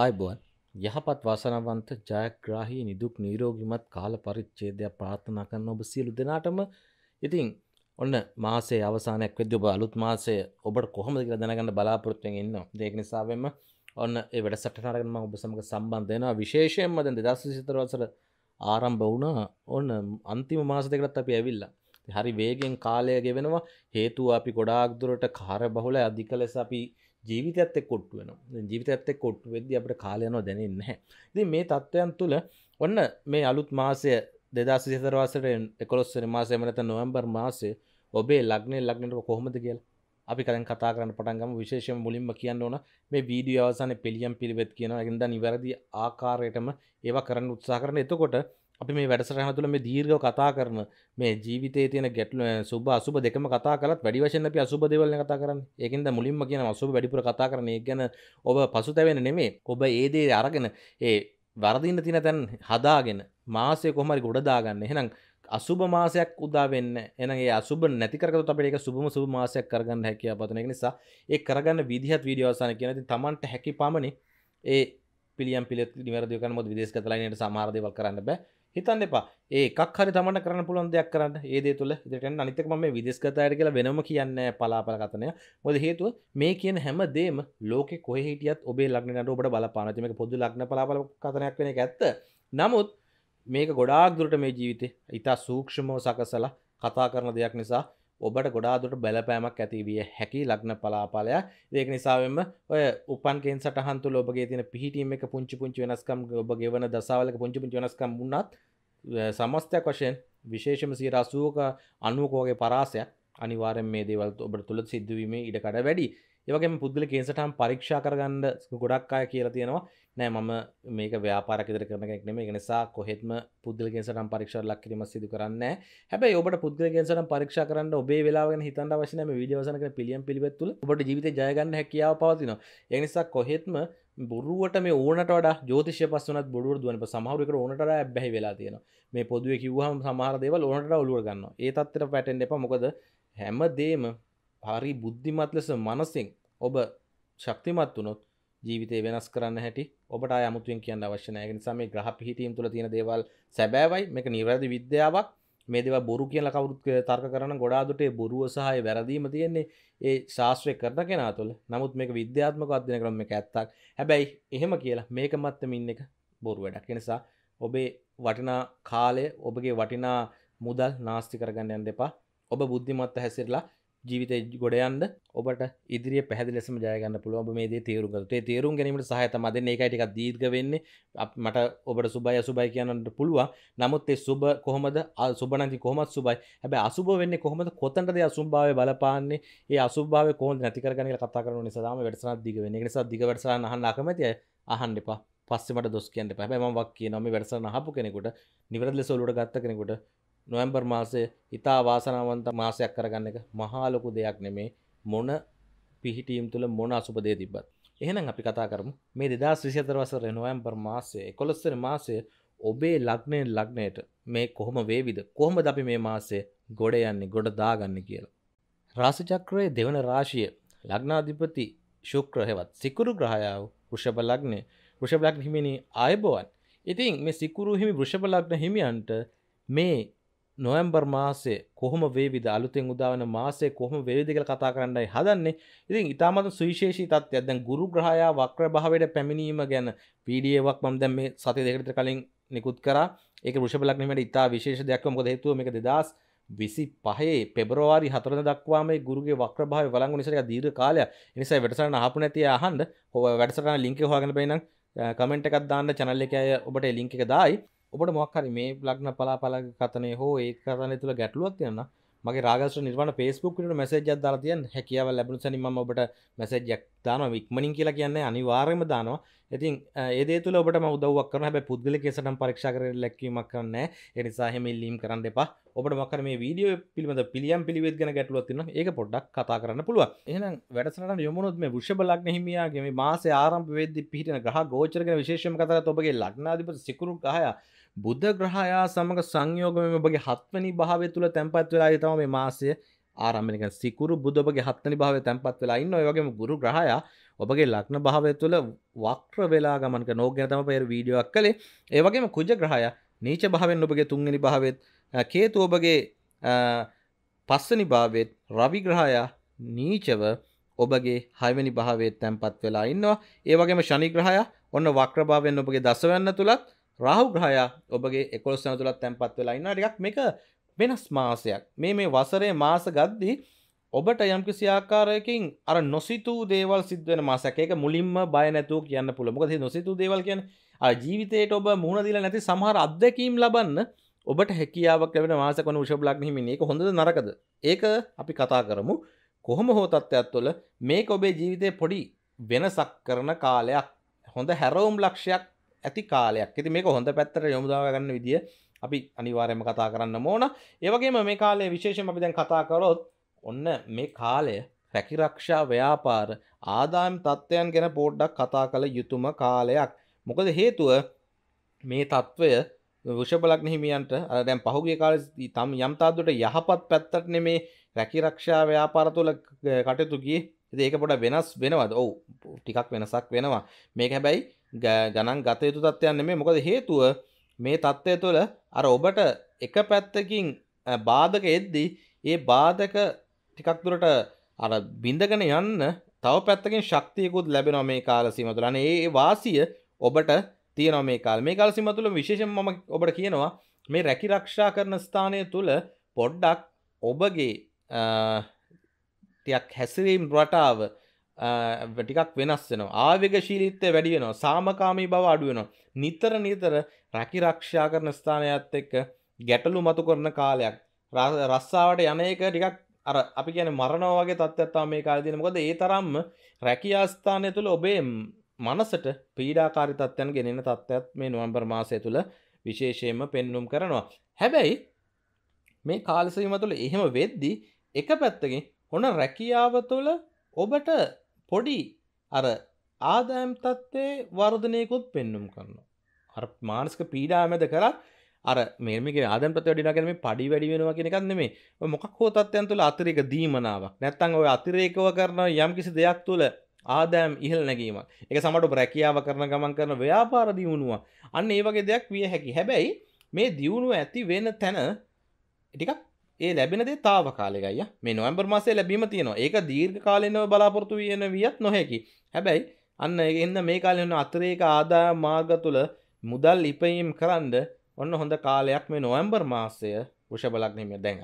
ආයිබුවන් යහපත් වාසනවන්ත ජයග්‍රාහී නිදුක් නීරෝගිමත් කාල පරිච්චේදයක් ප්‍රාථනා කරන්න ඔබ සියලු දෙනාටම ඉතින් ඔන්න මාසේ අවසානයක් වෙද ඔබ අලුත් මාසය ඔබට කොහොම දෙක දැනගන්න බලාපොරත්තුවෙන් ඉන්න දෙක නිසාවෙන්ම ඔන්න වැඩ සටනාරගම ඔබ සමඟ සම්බන්ධයනවා විශේෂයෙන්ම දැන් දෙදස් සිතරවසර ආරම්භ වුණ ඔන්න අන්තිම මාස දෙකටත් අපි ඇවිල්ලා හරි වේගෙන් කාලය ගෙවෙනවා හේතුව අපි ගොඩාක් දුරට කාර බහුල අධික ලෙස අපි ජීවිතත් කොට්ටු වෙන ජීවිතත් කොට්ටු වෙද අපට කාලයනෝ දැනන්න හැ ති මේ තත්ත්වයන් තුළ ඔන්න මේ අලුත් මාසය දෙදා සිතරවාසට එකොස්සර මාසය මනත නොවම්බර් මාසේ ඔබේ ලක්නේ ලක්නට කොහොමද කියල අපි කලින් කතා කරන්න පටන්ගම විශේෂම මුලින්ම කියන්න ඕන මේ වීඩිය අවසාන පිළියම් පිළිවෙත් කියන ඇද නිවැරදි ආකාරයටම ඒවා කරන්න උත්සා කරන එතකොට අපි මේ වැඩසරහන තුළ මේ දීර්ඝව කතා කරන මේ ජීවිතයේ තියෙන ගැටලු සුබ අසුබ දෙකම කතා කළත් වැඩි වශයෙන් අපි අසුබ දේවල් ගැන කතා කරන්නේ. ඒකෙන්ද මුලින්ම කියනවා අසුබ වැඩිපුර කතා කරන එක ගැන ඔබ පසුතැවෙන්න නෙමෙයි. ඔබ ඒ දේ අරගෙන ඒ වරදින්න තියෙන තැන් හදාගෙන මාසය කොහොම හරි ගොඩ දාගන්න. එහෙනම් අසුභ මාසයක් උදා වෙන්න එහෙනම් ඒ අසුභ නැති කරගත්තොත් අපිට ඒක සුභම සුභ මාසයක් කරගන්න හැකියාව පතන එක නිසා ඒ කරගන්න විදිහත් වීඩියෝ අවසන් කියන ඉතින් Tamanට හැකි පමණි ඒ පිළියම් පිළිත් නිවැරදිව කරන මොකද විදේශගත ලයිනේට සමහර දේවල් කරන්න බෑ හිතන්න එපා ඒකක් හරි තමට කරන පුළන් දෙයක් කරන්න ඒදේ තුළ දෙටන අනිතක ම විදෙස්කතායට කියලා වෙනම කියන්න පලාපල කතනය මොද හේතුව මේ කියන හැම දේම ලෝක කොහහිටියත් ඔබේ ලක්නට ඔබට බලපානතිමක පොදු ලක්න පලාපල කතනයක් වෙන ඇත්ත නමුත් මේක ගොඩාක් දුරට මේ ජීවිතය ඉතා සූක්ෂමෝ සකසලා කතා කරන දෙයක් නිසා ඔබට ගොඩාදුට බැලපෑමක් ඇතිවිය හැකි ලග්න පලාපාලයක් දෙක නිසාවෙන්ම ඔය උපන්කෙන් සටහන්තු ඔබගේ තින පිහිටීම එක පුංචි පුංචි වෙනස්කම් ඔබ ගෙවන දසාවලක පුංචි පුංචි වෙනස්කම් වුණත් සමස්තයක් වශයෙන් විශේෂම සියයට අසුවක අනුවකෝගේ පරාසයක් අනිවාරෙන් මේ දේවල් ඔබට තුළ සිද්ධවීම ඉඩකඩ වැඩි ඒවගේ පුද්ගල කේසටම් පරීක්ෂා කරගන්න ගොඩක් අය කියලා තියෙනවා නෑ මම මේක ව්‍යාපාරකෙදර කරන කෙනෙක් නෙමෙයි ඒක නිසා කොහෙත්ම පුද්ගල කේන්සරම් පරීක්ෂා ලක් කිරීම සිදු කරන්නේ හැබැයි ඔබට පුද්ගල කේන්සරම් පරීක්ෂා කරන්න ඔබේ වෙලාව ගැන හිතන්න අවශ්‍ය නැහැ මේ වීඩියෝ අවසන් කරන පිළියම් පිළිවෙත් තුල ඔබට ජීවිතේ ජය ගන්න හැකියාව පවතිනවා ඒ නිසා කොහෙත්ම බොරුවට මේ ඕනට වඩා ජෝතිෂය පස්සනත් බොරුවර දුවන සමහරකට ඕනට බැහි වෙලා තියෙන මේ පොදුව කිව්හම සමහර දේවල් ඕනට ඔලුව ගන්න ඒ තත්තර පැටෙන් එප මොකද හැම දේම හරි බුද්ධිමත් ලෙස මනසින් ඔබ ශක්තිමත් වනොත් ජීවිතය වෙනස් කරන්න හැටි ඔබට අමුතුෙන් කියන්න අවශ්‍යනය නිසා මේ ග්‍රහ පිහිටීම් තුළ තියෙන දේවල් සැබෑවයි මේක නිවැරදි විද්‍යාවක් මේ දෙව බොරු කියල කවුරුත් තර්ක කරන ගොඩාදුටේ බොරුව සහය වැරදීම තියෙන්නේ ඒ ශාස්ත්‍රය කරන කෙනා තුළ නමුත් මේක විද්‍යාත්මක අධ්‍යන කරම එක ඇත්තක් හැබැයි එහෙම කියලා මේක මත්තම ඉන්න එක බොරු වැඩක් නිසා ඔබේ වටිනා කාලය ඔබගේ වටිනා මුදල් නාස්ති කරගන්න යන්න දෙපා ඔබ බුද්ධිමත්ත හැසිරලා ජීවිත ගොඩයන්ද ඔබට ඉදිරිය පැදිලෙසම ජයගන්න පුළුවන්බ මේ තේරුගතේ තේරුම් ගැනීමට සහතමද ඒකයිටික දීර්ග වෙන්නේ මට ඔබට සුබයි අසුබයි කියන්නට පුළුවන් නමුත් ඒ සුබ කොහොමද සුබනති කොමත් සුබයි හැබ අසුබ වෙන්න කොහොමද කොතන්ටද අසුම්භාව බලපාන්නේ ඒ අසුභාව කොහ නැතිකරගන කතා කරන නිසාම වැඩසන දිග වෙන නිසා දිග වැඩසන අහන්න අකමතිය අහන්න එපා පස්සෙමට දොස් කියන්න පැබැමක් කිය නොම වැඩසන හපු කෙනෙකුට නිවරදල සොලුට ගත්ත කෙනෙකුට නොවැම්බර් මාසය ඉතා වාසනාවන්ත මාසයක් කරගන්න එක මහාලොකු දෙයක් නෙමේ මොන පිහිටීම් තුළ මොන අසුපදේ තිබත් එහෙනම් අපි කතා කරමු මේ දෙදස් විසිතර වසර නොවැම්බර් මාසය එකොළොස්සර මාසය ඔබේ ලක්නයෙන් ලක්නයට මේ කොහොම වේවිද කොහොම අපි මේ මාසේ ගොඩ යන්නේ ගොඩ දාගන්න කියලා. රාසචක්‍රයේ දෙවන රාශිය ලග්නාධිපති ශුක්‍රහෙවත් සිකුරු ග්‍රහයාව ෘෂභ ලග්නය ෘෂභ ලග්න හිමිනි ආයබෝවන්. ඉතින් මේ සිකුරු හිමි ෘෂභ ලග්න හිමියන්ට මේ නොවම්බර් මාසේ කොහොම වේවිද අලුතෙන් උදාවන මාසේ කොහොම වේවිද කියලා කතා කරන්නයි හදන්නේ. ඉතින් ඊටමත් සුවිශේෂී තත්ත්වයක්. දැන් ගුරු ග්‍රහය වක්‍ර භාවයට පැමිණීම ගැන PDF එකක් මම දැන් මේ සතිය දෙකකට විතර කලින් නිකුත් කරා. ඒක වෘෂභ ලග්නෙට ඉතා විශේෂ දෙයක් මොකද හේතුව මේක 2025 පෙබරවාරි 4 දක්වා මේ ගුරුගේ වක්‍ර භාවය වළංගු නිසා ටික දීර්ඝ කාලයක්. ඒ නිසා වැඩසටහන අහපු නැති අය අහන්න. වැඩසටහන ලින්ක් එක හොයාගෙන බලන්න. කමෙන්ට් එකක් දාන්න channel එකේ ඔබට ලින්ක් එක දායි. ඔබට මොක්හරි මේ බ්ලක්්න පලාපල කතනය හෝ ඒ කතන තුළ ගැටලුවක් තියන්න මගේ රාගස නිර්වන පේස්පුක්ට මැසේජ දරතියන් හැකියාව ලැබුණු සනිම ඔබට මැසේජයක් දාන වික්මනින් කියලා කියන්නේ අනිවාර්යම දානවා ඉතින් ඒදේ තුළ ඔබට මෞදවක් කරන හැබැ පුද්ගල කෙසටම් පරක්ෂා කර ලැක්වීමක් කරන්න එනිසාහෙම ඉල්ලීම් කරන්න එපා ඔබට මක්කර මේ වීඩියෝ පිළිබඳ පිළියම් පිළිවෙත් ගැන ගැටලුවත්තින ඒක පොඩ්ඩක් කතා කරන්න පුළුව එහෙනම් වැඩසට යොමුණොත් මේ විෂභ ලග්න හිමියගේ මාසේ ආරම්භ වෙද්දි පිහිටන ගහ ගෝචරගෙන විශේෂම කතර ඔබගේ ලග්නාධිපති සිකුරු ගහයා බුද්ධ ග්‍රහයා සමඟ සංයෝගම ඔබගේ හත්වනි භාව තුළ තැන්පත් වෙලා තම මේ මාසය ආරම්මික සිකුරු බුදගේ හත්තනි භාව තැන්පත් වෙලා ඉන්න ඔයගේ ගුරු ග්‍රහය ඔබගේ ලක්න භාවය තුළ වක්්‍ර වෙලා ගමන්ක නෝගෙන තම පෙර වීඩියක් කළේ ඒවගේම කුජ ග්‍රහය නීච භාවෙන් ඔබගේ තුන්ගනි භාවත් කේතු ඔබගේ පස්සනි භාවත් රවිග්‍රහයා නීචව ඔබගේ හයවැනි භාවේ තැන්පත් වෙලා ඉන්නවා ඒවගේම ශනිග්‍රහය ඔන්න වක්්‍රභාවෙන් ඔබගේ දසවන්න තුළත් රාහු ග්‍රහයා ඔබගේ එකොළොස්සන තුළත් තැන්පත් වෙලා ඉන්න ටිකක් මේක වෙනස් මාසයක් මේ මේ වසරේ මාස ගද්දි ඔබට යම්කිසි ආකාරයකින් අර නොසිතූ දේවල් සිද්ධවෙන මාසයක් ඒක මුලින්ම බය නැතුව කියන්න පුළුවන්. මොකද මේ නොසිතූ දේවල් කියන්නේ ජීවිතේට ඔබ මුහුණ දීලා නැති සමහර අත්දැකීම් ලබන්න ඔබට හැකියාවක් ලැබෙන මාසක වන වෘෂභ ලග්න හිමිනේ. ඒක හොඳද නරකද? ඒක අපි කතා කරමු. කොහොම හෝ තත්ත්වයක් තුළ මේක ඔබේ ජීවිතේ පොඩි වෙනසක් කරන කාලයක්. හොඳ හැරවුම් ලක්ෂයක් ඇති කාලයක් ඇති මේ හොඳ පැත්තර යොමුදාගන්න විදිිය අපි අනිවාරයම කතා කරන්න මෝන ඒවගේම මේ කාලේ විශේෂම අපි දැන් කතා කරොත් ඔන්න මේ කාලය රැකිරක්ෂා ව්‍යාපාර ආදායම් තත්ත්වයන් ගැන පෝඩ්ඩක් කතා කළ යුතුම කාලයක් මොකද හේතුව මේ තත්ත්වය විෂබලක් හිමියන්ට දැන් පහුගේ කාල තම් යම්තාදුට යහපත් පැත්තට නෙමේ රැකිරක්ෂා ව්‍යාපාර තුළ කටයුතුගේ ඒක පොඩ වෙනස් වෙනවද ඔවු ටිකක් වෙනසක් වෙනවා මේක හැබැයි ගණන් ගත යුතු තත්ත්වයන්න මේ මොකද හේතුව මේ තත්ත්වය තුළ අර ඔබට එක පැත්තකින් බාධක එද්දී ඒ බාධක ටිකක්තුරට අර බිඳගෙන යන්න තව පැත්තකින් ශක්තියකුත් ලැබෙනවා මේ කාලසීම තුළ අනේ ඒ වාසිය ඔබට තියෙනවා මේ කාල මේ කාලසීම තුළ විශේෂයෙන් මම ඔබට කියනවා මේ රැකි රක්ෂා කරන ස්ථානය තුළ පොඩ්ඩක් ඔබගේ ටියක් හැසිරීම් රටාව ටිකක් වෙනස් වෙනවා ආවේගශීලීත්වය වැඩි වෙනවා සාමකාමී බව අඩු වෙනවා නිතර නිතර රැකිරක්ෂා කරන ස්ථානයත් එක්ක ගැටලු මතු කරන කාලයක් රස්සාවට යන එක ටිකක් අර අපි කියන මරණව වගේ තත්ත්වයක් තමයි මේ කාලේ තියෙන්නේ මොකද ඒ තරම්ම රැකියා ස්ථානය තුළ ඔබේ මනසට පීඩාකාරී තත්ත්වයන් ගෙනෙන තත්ත්වයක් මේ නොවැම්බර් මාසය තුළ විශේෂයෙන්ම පෙන්눔 කරනවා හැබැයි මේ කාලසීම තුළ එහෙම වෙද්දී එක පැත්තකින් හොන රැකියාව තුළ ඔබට පොඩි අර ආදායම් තත්ත්වේ වර්ධනයකුත් පෙන්නුම් කරනවා. අර මානසික පීඩා මැද කරත් අර මේමක ආදම් ප්‍රත වැඩිනා කරම පඩි වැඩි වෙනවා කෙනෙකක් නෙමේ මොකක් හෝ තත්යන් තුළ අතිරේක දීමනාවක් නැත්තං ඔය අතිරේකව කරන යම් කිසි දෙයක් තුළ ආදෑම් ඉහල් නැගීම එක සමට ප්‍රැකියාව කරන ගමන් කරන ව්‍යාපාර දියුණුව අන්න ඒ වගේ දෙයක් විය හැකි හැබැයි මේ දියුණුව ඇති වෙන තැන ටිකක් ඒ ලැබෙනදේ තාවකාලිකයි මේ නොවැම්බර් මාසේ ලැබීම තියෙනවා ඒක දීර්ඝ කාලීනව බලාපොරොත්තු වෙන වියත් නොහැකි හැබැයි අන්න එන්න මේ කාලේ වෙන අතරේක ආදායම් මාර්ග තුල මුදල් ඉපයීම් කරන්න ඔන්න හොඳ කාලයක් මේ නොවැම්බර් මාසය වෘෂභ ලග්නෙම දැන්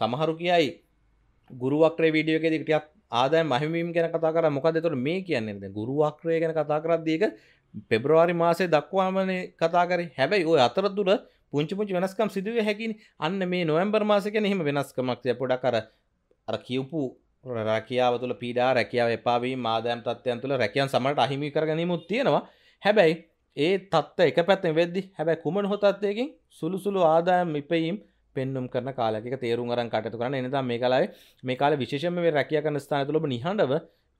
සමහරු කියයි ගුරු වක්‍රේ වීඩියෝ එකේදී ටිකක් ආදායම් අහිමීම් ගැන කතා කරා මොකද එතකොට මේ කියන්නේ දැන් ගුරු වක්‍රය ගැන කතා කරද්දී ඒක පෙබ්‍රවාරි මාසේ දක්වාමනේ කතා කරේ හැබැයි ওই අතරතුර පුංචි පුංචි වෙනස්කම් සිදුවේ හැකිනි අන්න මේ නොවම්බර් මාසක නෙහෙම වෙනස්කමක්ය පොඩක් අර අර කියවපු රැකියාව තුළ පීඩා රැකියාව එපාවී මාදෑම් තත්වයන් තුළ රැකියන් සමට අහිමි කරගනීමුත් තියෙනවා හැබැයි ඒ තත්ත එක පැත්තෙන් වෙද්දි හැබැයි කුමන හොතත්වයකින් සුළුසුළු ආදායම් ඉපයීම් පෙන්නුම් කරන කාලක තේරුම් අරන් කටතු කරන එනිදා මේ කලාවේ මේ කාල විශේෂම මේ රැකිය කරන ස්ථාන තුළබ නිහඬව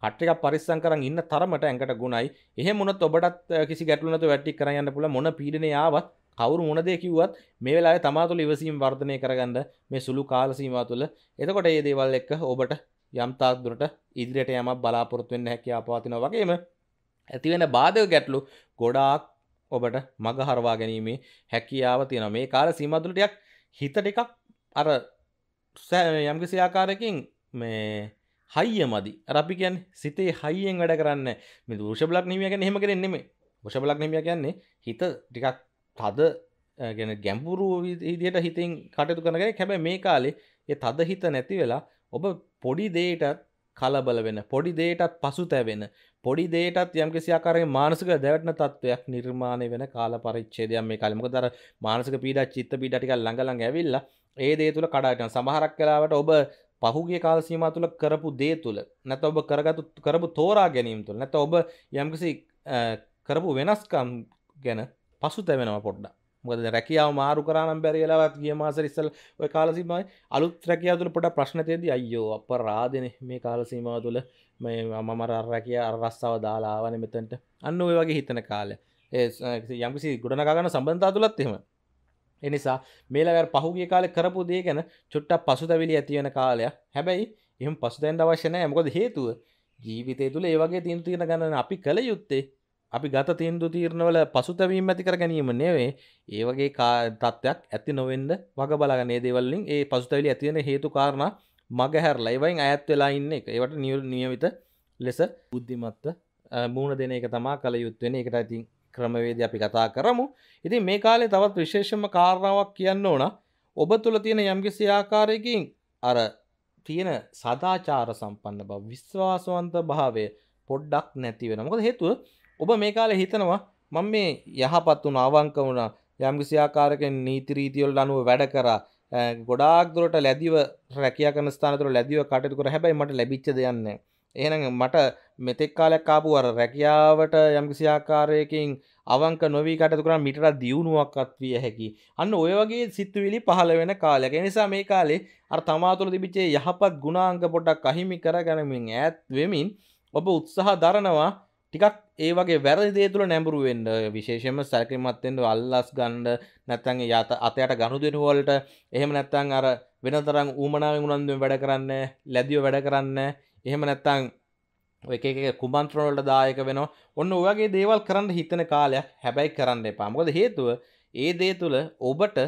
කට්ටික පරිස්සම් කරන් ඉන්න තරමට ඇඟට ගුණයි එහෙම වුණත් ඔබටත් කිසි ගැටලුවක් නැතුව වැටි කරන් යන්න පුළුවන් මොන පීඩනය ආවත් කවරු මොනදේ කිව්වත් මේ වෙලා තමා තුළ ඉවසීම් වර්ධනය කරගන්න මේ සුළු කාලසීම තුළ එතකොට ඒ දේවල් එක්ක ඔබට යම්තාක් දුරට ඉදිරියට යමක් බලාපොරොත්තුවෙන් හැකි ආපවතින වගේම ඇතිවෙන බාධක ගැටලු ගොඩාක් ඔබට මග හරවා ගැනීමේ හැකියාව තියෙන මේ කාල සීමතුලටයක් හිත ටිකක් අර යම්කිසි ආකාරයකින් මේ හයිය මදි අපි කියන් සිතේ හයියෙන් වැඩ කරන්න මේ දෘෂ බලක් නිමිය ගැන හෙම කරෙන්නෙමේ ෂ බලක් නිමිය කියන්නේ හිත ටිකක් තද ගැන ගැම්පුරු විදියට හිතින් කටයුතු කරනගයි හැබැ මේ කාලේ ඒ තද හිත නැති වෙලා ඔබ පොඩි දේටත් කලබල වෙන පොඩි දේටත් පසු තැවෙන පොඩි දේටත් යම්කිසියාකාරය මානසික දැවටන තත්ත්වයක් නිර්මාණය වෙන කාල පරිච්චේදයක් මේ කලමක දර මානසික පීඩ චිත්ත පීඩටික ළඟලඟ ඇවිල්ල ඒ දේ තුළ කඩාටන සමහරක් කලාවට ඔබ පහුගේ කාලසීම තුළ කරපු දේ තුළ නැත ඔබ කරගතු කරපු තෝරා ගැනීම් තුළ නැත ඔබ යම්කිසි කරපු වෙනස්කම් ගැන පසු තැවෙනවා පොඩ්ඩ මොකද රැකියාව මාරු කරනම් බැරිලාවත් ගිය මාසර ඉස්සල් ඔය කාලසිමයි අලුත් රැකියාව තුළ පොඩ ප්‍රශ්න තියෙදි අයියෝ අප රාදන මේ කාලසීමාව තුළ මේ මම රැකිය අරස්සාව දාලාවන මෙතන්ට අන්න ඔය වගේ හිතන කාලය ඒ යම්කිසි ගොඩනගාගන්න සම්බන්ධතා තුළත් එහෙම එනිසා මේලවැ පහුගේ කාල කරපු දේ ගැන චුට්ටක් පසුදැවිලි ඇතිවෙන කාලයක් හැබැයි එහම පසුදැන් අවශ්‍යනය මොකද හේතුව ජීවිතය තුළ ඒවගේ තිීන්තිගෙන ගන්න අපි කළ යුත්තේ අපි ගත තීන්දු තීරණවල පසුතැවීම ඇතිකර ගැනීම නෙවේ ඒවගේ තත්ත්වයක් ඇති නොවෙන්ද වග බලගනේ දෙවල්ලින් ඒ පසුතැවිලි ඇතිවෙන හේතු කාරණ මග හැරලා ඒවයින් අයත් වෙලා ඉන්න එක ඒවට නිියල් නියමිත ලෙස බුද්ධිමත්ත මූුණ දෙන එක තමා කළ යුත්වෙන එකට ඇතින් ක්‍රමවේද අපි කතා කරමු ඉතින් මේ කාලේ තවත් විශේෂම කාරණාවක් කියන්න ඕන ඔබ තුළ තියෙන යම්කිසි ආකාරයකින් අර තියෙන සදාචාර සම්පන්න බව විශ්වාසවන්ත භාවය පොඩ්ඩක් නැති වෙන මොකද හේතුව ඔබ මේ කාලේ හිතනවා මම මේ යහපත් වුණ අවංක වුණා යම්කිසි ආකාරයකින් නීති රීතිවලට අනුව වැඩ කරා ගොඩාක් දුරට ලැබිව රැකියා කරන ස්ථාන තුළ ලැබිව කටයුතු කර හැබැයි මට ලැබිච්ච දෙයක් නැහැ. එහෙනම් මට මෙතෙක් කාලයක් ආපු අර රැකියාවට යම්කිසි ආකාරයකින් අවංක නොවී කටයුතු කරන මීටරක් දියුණුවක්වත් විය හැකි. අන්න ඔය වගේ සිතුවිලි පහළ වෙන කාලයක. ඒ නිසා මේ කාලේ අර තමා තුළ තිබිච්ච යහපත් ගුණාංග පොඩක් අහිමි කරගැනීමෙන් ඈත් වෙමින් ඔබ උත්සාහ දරනවා ටිකක් ඒවගේ වැරදේ තුළ නැඹුරුවෙන්ඩ විශේෂම සැකිමත්තෙන්ට අල්ලස් ගණ්ඩ නැත්තන් යත අතයට ගණු දෙනුවලට එහෙම නැත්තං අර වෙන තරම් ඌමනාවෙන් උනන්දුව වැඩ කරන්න ලැදියෝ වැඩ කරන්න එහෙම නැත්තං එක කුමන්ත්‍රවලට දායක වෙන ඔන්න ඔගේ දේවල් කරන්න හිතන කාලයක් හැබැයි කරන්න එපාමකොද හේතුව ඒ දේ තුළ ඔබට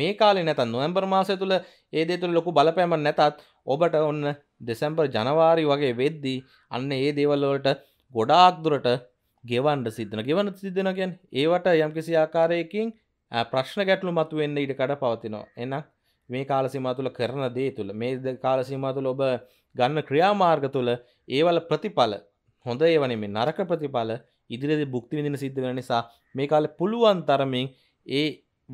මේ කාලේ නැත නොවම්බර් මාසය තුළ ඒ දේ තුළ ලොකු බලපෑමක් නැතත් ඔබට ඔන්න දෙසැම්බර් ජනවාරි වගේ වෙද්දී අන්න ඒ දේවල්වලට ගොඩාක් දුරට ගෙවන්ඩ සිද්ධන ගෙවන සිද්ධනගෙන් ඒවට යම්කිසි ආකාරයකින් ප්‍රශ්න ගැටලු මතු වෙන්න ඉඩ කඩ පවතිනවා එන්න මේ කාලසිමා තුළ කරන දේ තුළ මේ කාලසිමා තුළ ඔබ ගන්න ක්‍රියාමාර්ග තුළ ඒවල ප්‍රතිඵල හොඳ ඒවන මේ නරක ප්‍රතිඵල ඉදිරිදි බුක්ති විඳින සිද්ධ වෙන නිසා මේ කාලෙ පුළුවන් තරමින් ඒ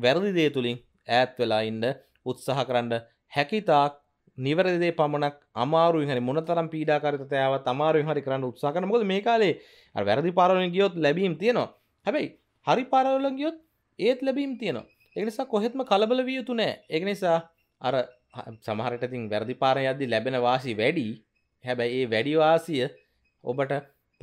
වැරදි දේ තුලින් ඈත් වෙලා ඉන්න උත්සාහ කරන්න හැකිතාක් නිවරදේ පමණක් අමාරු හරි මොනතරම් පීඩාකරතයාව තමාරු හරි කරන්න උත්සා කරනකොද මේ කාලේ වැරදි පාරවල ගියොත් ලැබීම් තියෙනවා හැබැයි හරි පාරවල ගියොත් ඒත් ලැබීම් තියෙනවා එනිසා කොහෙත්ම කලබල විය යුතු නෑ එක නිසා අර සමහරටතින් වැරදි පාර යද්දි ලැබෙන වාසි වැඩි හැබැයි ඒ වැඩිවාසිය ඔබට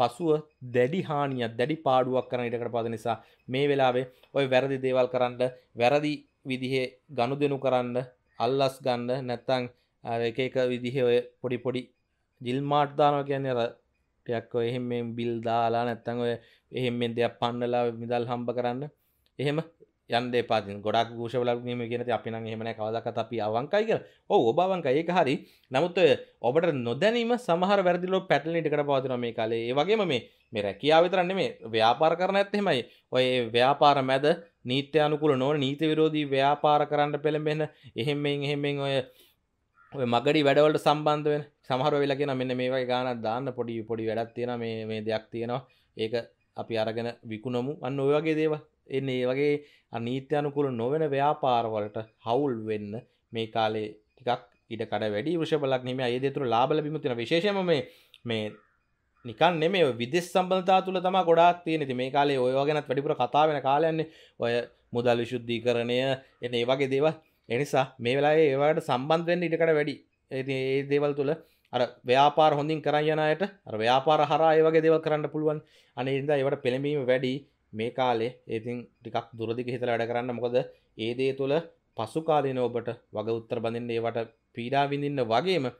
පසුව දැඩි හානියක් දැඩි පාඩුවක් කරන ඉටකට පාද නිසා මේ වෙලාවේ ඔය වැරදි දේවල් කරන්න වැරදි විදිහේ ගණු දෙනු කරන්න අල්ලස් ගන්න නැත්තං එක එක විදිහ ඔය පොඩි පොඩි ජිල් මාර්්දානව කියන්නේ රටයක් එහෙම බිල් දාලා නැත්තං ඔය එහෙම දෙයක් පන්නලා මිදල් හම්බ කරන්න එහෙම යන්ද පාති ගොඩක් ගෂලක්ීම කියනති අපින හෙමන කවදකත අපි අවංකයි කර ඕ ඔබවංකයි ඒක හරි නමුත් ඔබට නොදැනීම සමහර වැදිලෝ පැටලිටිකට පවතින මේ කාලේ වගේම මේ මේ රැකියාවතරන්න මේ ව්‍යාපාර කරන ඇත්තෙමයි ඔය ව්‍යාපාර මැද නීත්‍ය අනුකුල නො නීති විරෝධී ව්‍යාපාර කරන්න පෙළඹෙන එහෙම එහෙමෙන් ඔය මගඩි වැඩවලට සම්බන්ධ වෙන සමහර වෙලා කියෙන මෙන්න මේ වගේ ගානක් දාන්න පොඩි පොඩි වැඩක් තියෙන මේ මේ දෙයක් තියෙනවා ඒක අපි අරගෙන විකුණමු අන්න ඔය වගේ දේව එන්න ඒ වගේ අනීත්‍යනුකුල නොවෙන ව්‍යාපාරවලට හවුල් වෙන්න මේ කාලේ ටිකක් ඉඩ කඩ වැඩි වෘෂබලක් නෙම ඒ දෙතුර ලාබල බිමතින විශේෂම මේ මේ නිකන් නෙමේ විදෙස් සම්බන්ධතා තුළ තම ගොඩාක් තියෙනෙති මේ කාලේ ඔය ගැනත් වැඩිපුර කතා වෙන කාලයන්නේ ඔය මුදල් විශුද්ධීකරණය එන ඒ වගේ දේවල් එනිසා මේ වෙලා ඒවට සම්බන්ධවෙන්න ඉටකට වැඩි ඒ දේවල් තුළ අර ව්‍යාපාර හොඳින් කරයනයට අර ව්‍යාපාර හරය වගේ දෙව කරන්න පුළුවන් අනේද ඒවට පෙළඹීම වැඩි මේ කාලේ ඒතින් ටිකක් දුරදික හිතල වැඩ කරන්න මොකද ඒ දේ තුළ පසුකාලන ඔබට වග උත්තර බඳන්න ඒවට පීඩා විඳන්න වගේම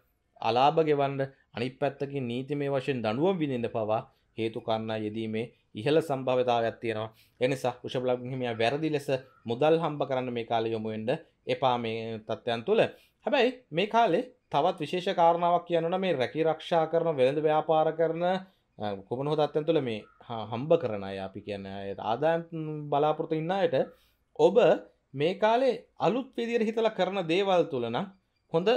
අලාභගෙවන්ඩ අනි පැත්තකින් නීති මේ වශයෙන් දනුවම් විඳන්න පවා හේතු කන්නා යෙදීමේ ඉහළ සම්භාවතාවයක් තියෙනවා එනිසා කුෂ බ්ලග්හිමිය වැරදි ලෙස මුදල් හම්බ කරන්න මේ කාල යොමුෙන්ට එපා මේ තත්ත්වයන් තුළ හැබැයි මේ කාලේ තවත් විශේෂ කාරණාවක් කියනන මේ රැකි රක්ෂා කරන වෙළඳ ව්‍යාපාර කරන කුමන හෝ තත්ත්වයන් තුළ මේ හම්බ කරන අය අපි කියන ආදායම් බලාපොරොතු ඉන්නයට ඔබ මේ කාලේ අලුත් විදිර හිතල කරන දේවල් තුළනම් හොඳ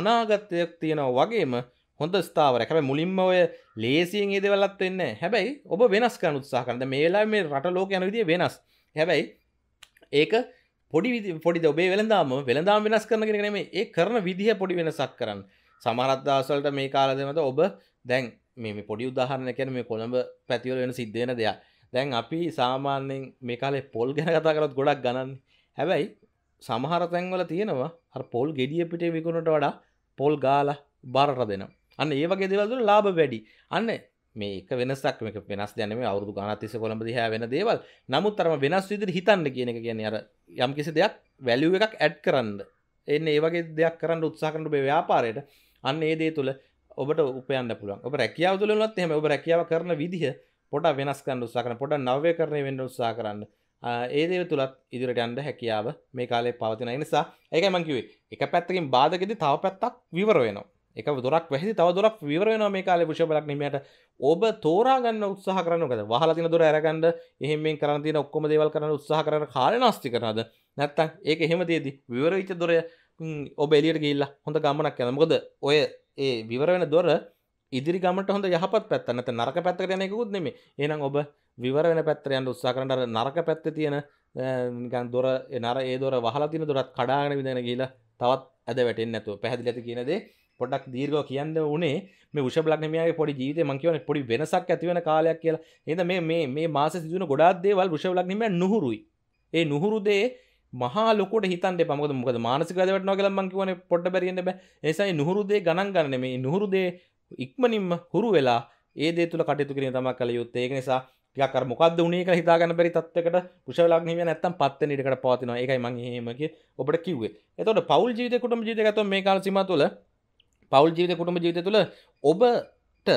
අනාගත්තයක් තියෙනව වගේම හොඳ ස්ථාවර හැබ මුලින්ම ඔය ලේසියෙන් ඒදවලත් වෙන්න හැබැයි ඔබ වෙනස් කන උත්සා කරද මේලා මේ රට ලෝක යන විදිය වෙනස් හැබැයි ඒක පොඩි පොඩි ඔබේ වෙළඳදාම වෙළඳදාම් වෙනස් කරන කෙනෙන මේ ඒ කරන විදිහ පොඩි වෙනසක් කරන්න සමරත්දාසවලට මේ කාලදමට ඔබ දැන් මේ පොඩි උදාහරණ කැන මේ කොළඹ පැතිවල වෙන සිද්ධන දෙයක් දැන් අපි සාමාන්‍යයෙන් මේ කාලේ පොල් ගැන කතා කරත් ගොඩක් ගණන් හැබැයි සමහර තැන්වල තියෙනවා අර පොල් ගෙඩිය පිටේ විකුණට වඩා පොල් ගාල බරට දෙනවා අන්න ඒ වගේ දෙවල්දුර ලාබ වැඩි අන්න මේ එක වෙනසක් මේ වෙනස් දැන මේ අවුදු ගනතිස කොළඹ දිහා වෙන දේවල් නමුත් තරම වෙනස් විදිර හිතන්න කියන එක කියන්නේ අර යම් කිසි දෙයක් වැලිුව එකක් ඇඩ් කරන්න එන්න ඒවගේ දෙයක් කරන්න උත්සා කරට බේ ව්‍යාපාරයට අන්න ඒ දේ තුළ ඔබට උපයන්න පුළුවන් ඔබ රැකියාව තුළලත් එහම ඔබ රැකියාව කරන විදිහ පොට වෙනස් කන්න උත්සා කරන පොට නවය කරණය වෙන්න උත්සා කරන්න ඒදේ තුළත් ඉදිරට අන්ඩ හැකියාව මේ කාලේ පවතින නිසා ඒක මංකිවේ එක පැත්තකින් බාධකෙදි තව පැත්තක් විවර වෙනවා එක දොරක් වැහි තව දොරක් විවරෙන මේ කාලෙ පුෂපලක් නීමට ඔබ තෝරාගන්න උත්සාහ කරනකද වහලා තියෙන දොර අරගන්න එහෙම මේ කරන්න තියෙන ඔක්කොම දේවල් කරන්න උත්සාහ කරන කාලේ නාස්ති කරනවද නැත්තම් ඒක එහෙම දෙයේදී විවරවිච්ච දොර ඔබ එළියට ගිහිල්ලා හොඳ ගමනක් යනවා මොකද ඔය ඒ විවර වෙන දොර ඉදිරි ගමට හොඳ යහපත් පැත්ත නැත්නම් නරක පැත්තකට යන එකකුත් නෙමෙයි එහෙනම් ඔබ විවර වෙන පැත්තට යන්න උත්සාහ කරන අර නරක පැත්තේ තියෙන නිකන් දොර නර ඒ දොර වහලා තියෙන දොරත් කඩාගෙන විඳගෙන ගිහිල්ලා තවත් ඇද වැටෙන්නේ නැතුව පැහැදිලි ඇති කියන දේ පොඩක් දීර්ගෝ කියන්න උනේ මේ විෂබලක්නමයාගේ පොඩි ජීවිතේ මං කියවන පොඩි වෙනසක් ඇති වෙන කාලයක් කියලා. එහෙනම් මේ මේ මේ මාසේ සිදුවන ගොඩාක් දේවල් විෂබලක්නමයා නුහුරුයි. ඒ නුහුරු දේ මහා ලොකුට හිතන්න එපා. මොකද මොකද මානසික වැද වටනවා කියලා මං කියවනේ පොඩ බැරියෙන්න බෑ. ඒ නිසා මේ නුහුරු දේ ගණන් ගන්න මේ නුහුරු දේ ඉක්මනින්ම හුරු වෙලා ඒ දේ තුල කටයුතු කිරීම තමයි කළ යුත්තේ. ඒක නිසා ටිකක් අර මොකද්ද උනේ කියලා හිතාගන්න බැරි තත්යකට කුෂලග්න හිමියා නැත්තම් පත් වෙන ඉඩකට පවතිනවා. ඒකයි මම එහෙම කිය ඔබට කිව්වේ. එතකොට පෞල් ජීවිතේ කුටුම්බ ජීවිතේ ගත්තොත් මේ කාල සීමාව තුළ පවල් ජීවිත කුටුම ජීවිත තුළ ඔබට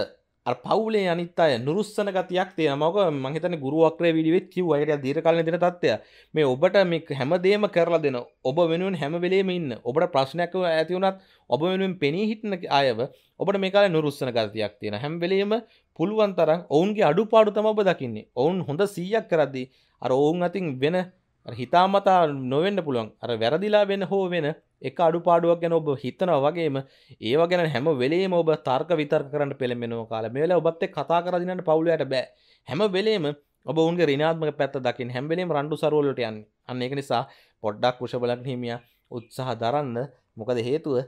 පවුලේ අනිත් අය නුරුස්සන ගතියක් තිය මක මහිතන ගුරුවක්‍රේ විඩිවෙත් කිව් අයට දීර කල දෙන තත්වය මේ ඔබට මේ හැමදේම කරලා දෙන ඔබ වෙනුවෙන් හැමවෙලේම ඉන්න ඔබට ප්‍රශ්නයක් ඇතිවුණත් ඔබ වෙනුවෙන් පෙනී හිටන අයව ඔබට මේකාල නුරුස්සන ගතියක් තියෙන හැම්වෙලේම පුළුවන් තරම් ඔවුන්ගේ අඩු පාඩු තම ඔබ දකින්නේ ඔවුන් හොඳ සීයක් කරද්දී අර ඔවුන් අතින් වෙන හිතාමතා නොවෙන්න පුළුවන් අර වැරදිලා වෙන හෝ වෙන එක අඩුපාඩුවක් ගැන ඔබ හිතනවා වගේම ඒව ගැන හැම වෙලේම ඔබ තර්ක විතර්ක කරන්න පෙළඹෙනවා කාලේ මේ වෙලාව ඔබත් එක්ක කතා කරලා දිනන්න පවුලයට බෑ හැම වෙලේම ඔබ උන්ගේ ඍණාත්මක පැත්ත දකින්න හැම වෙලේම රණ්ඩු සරුවල් වලට යන්නේ අන්න ඒක නිසා පොඩ්ඩක් කුෂබලන් හිමියා උත්සාහ දරන්න මොකද හේතුව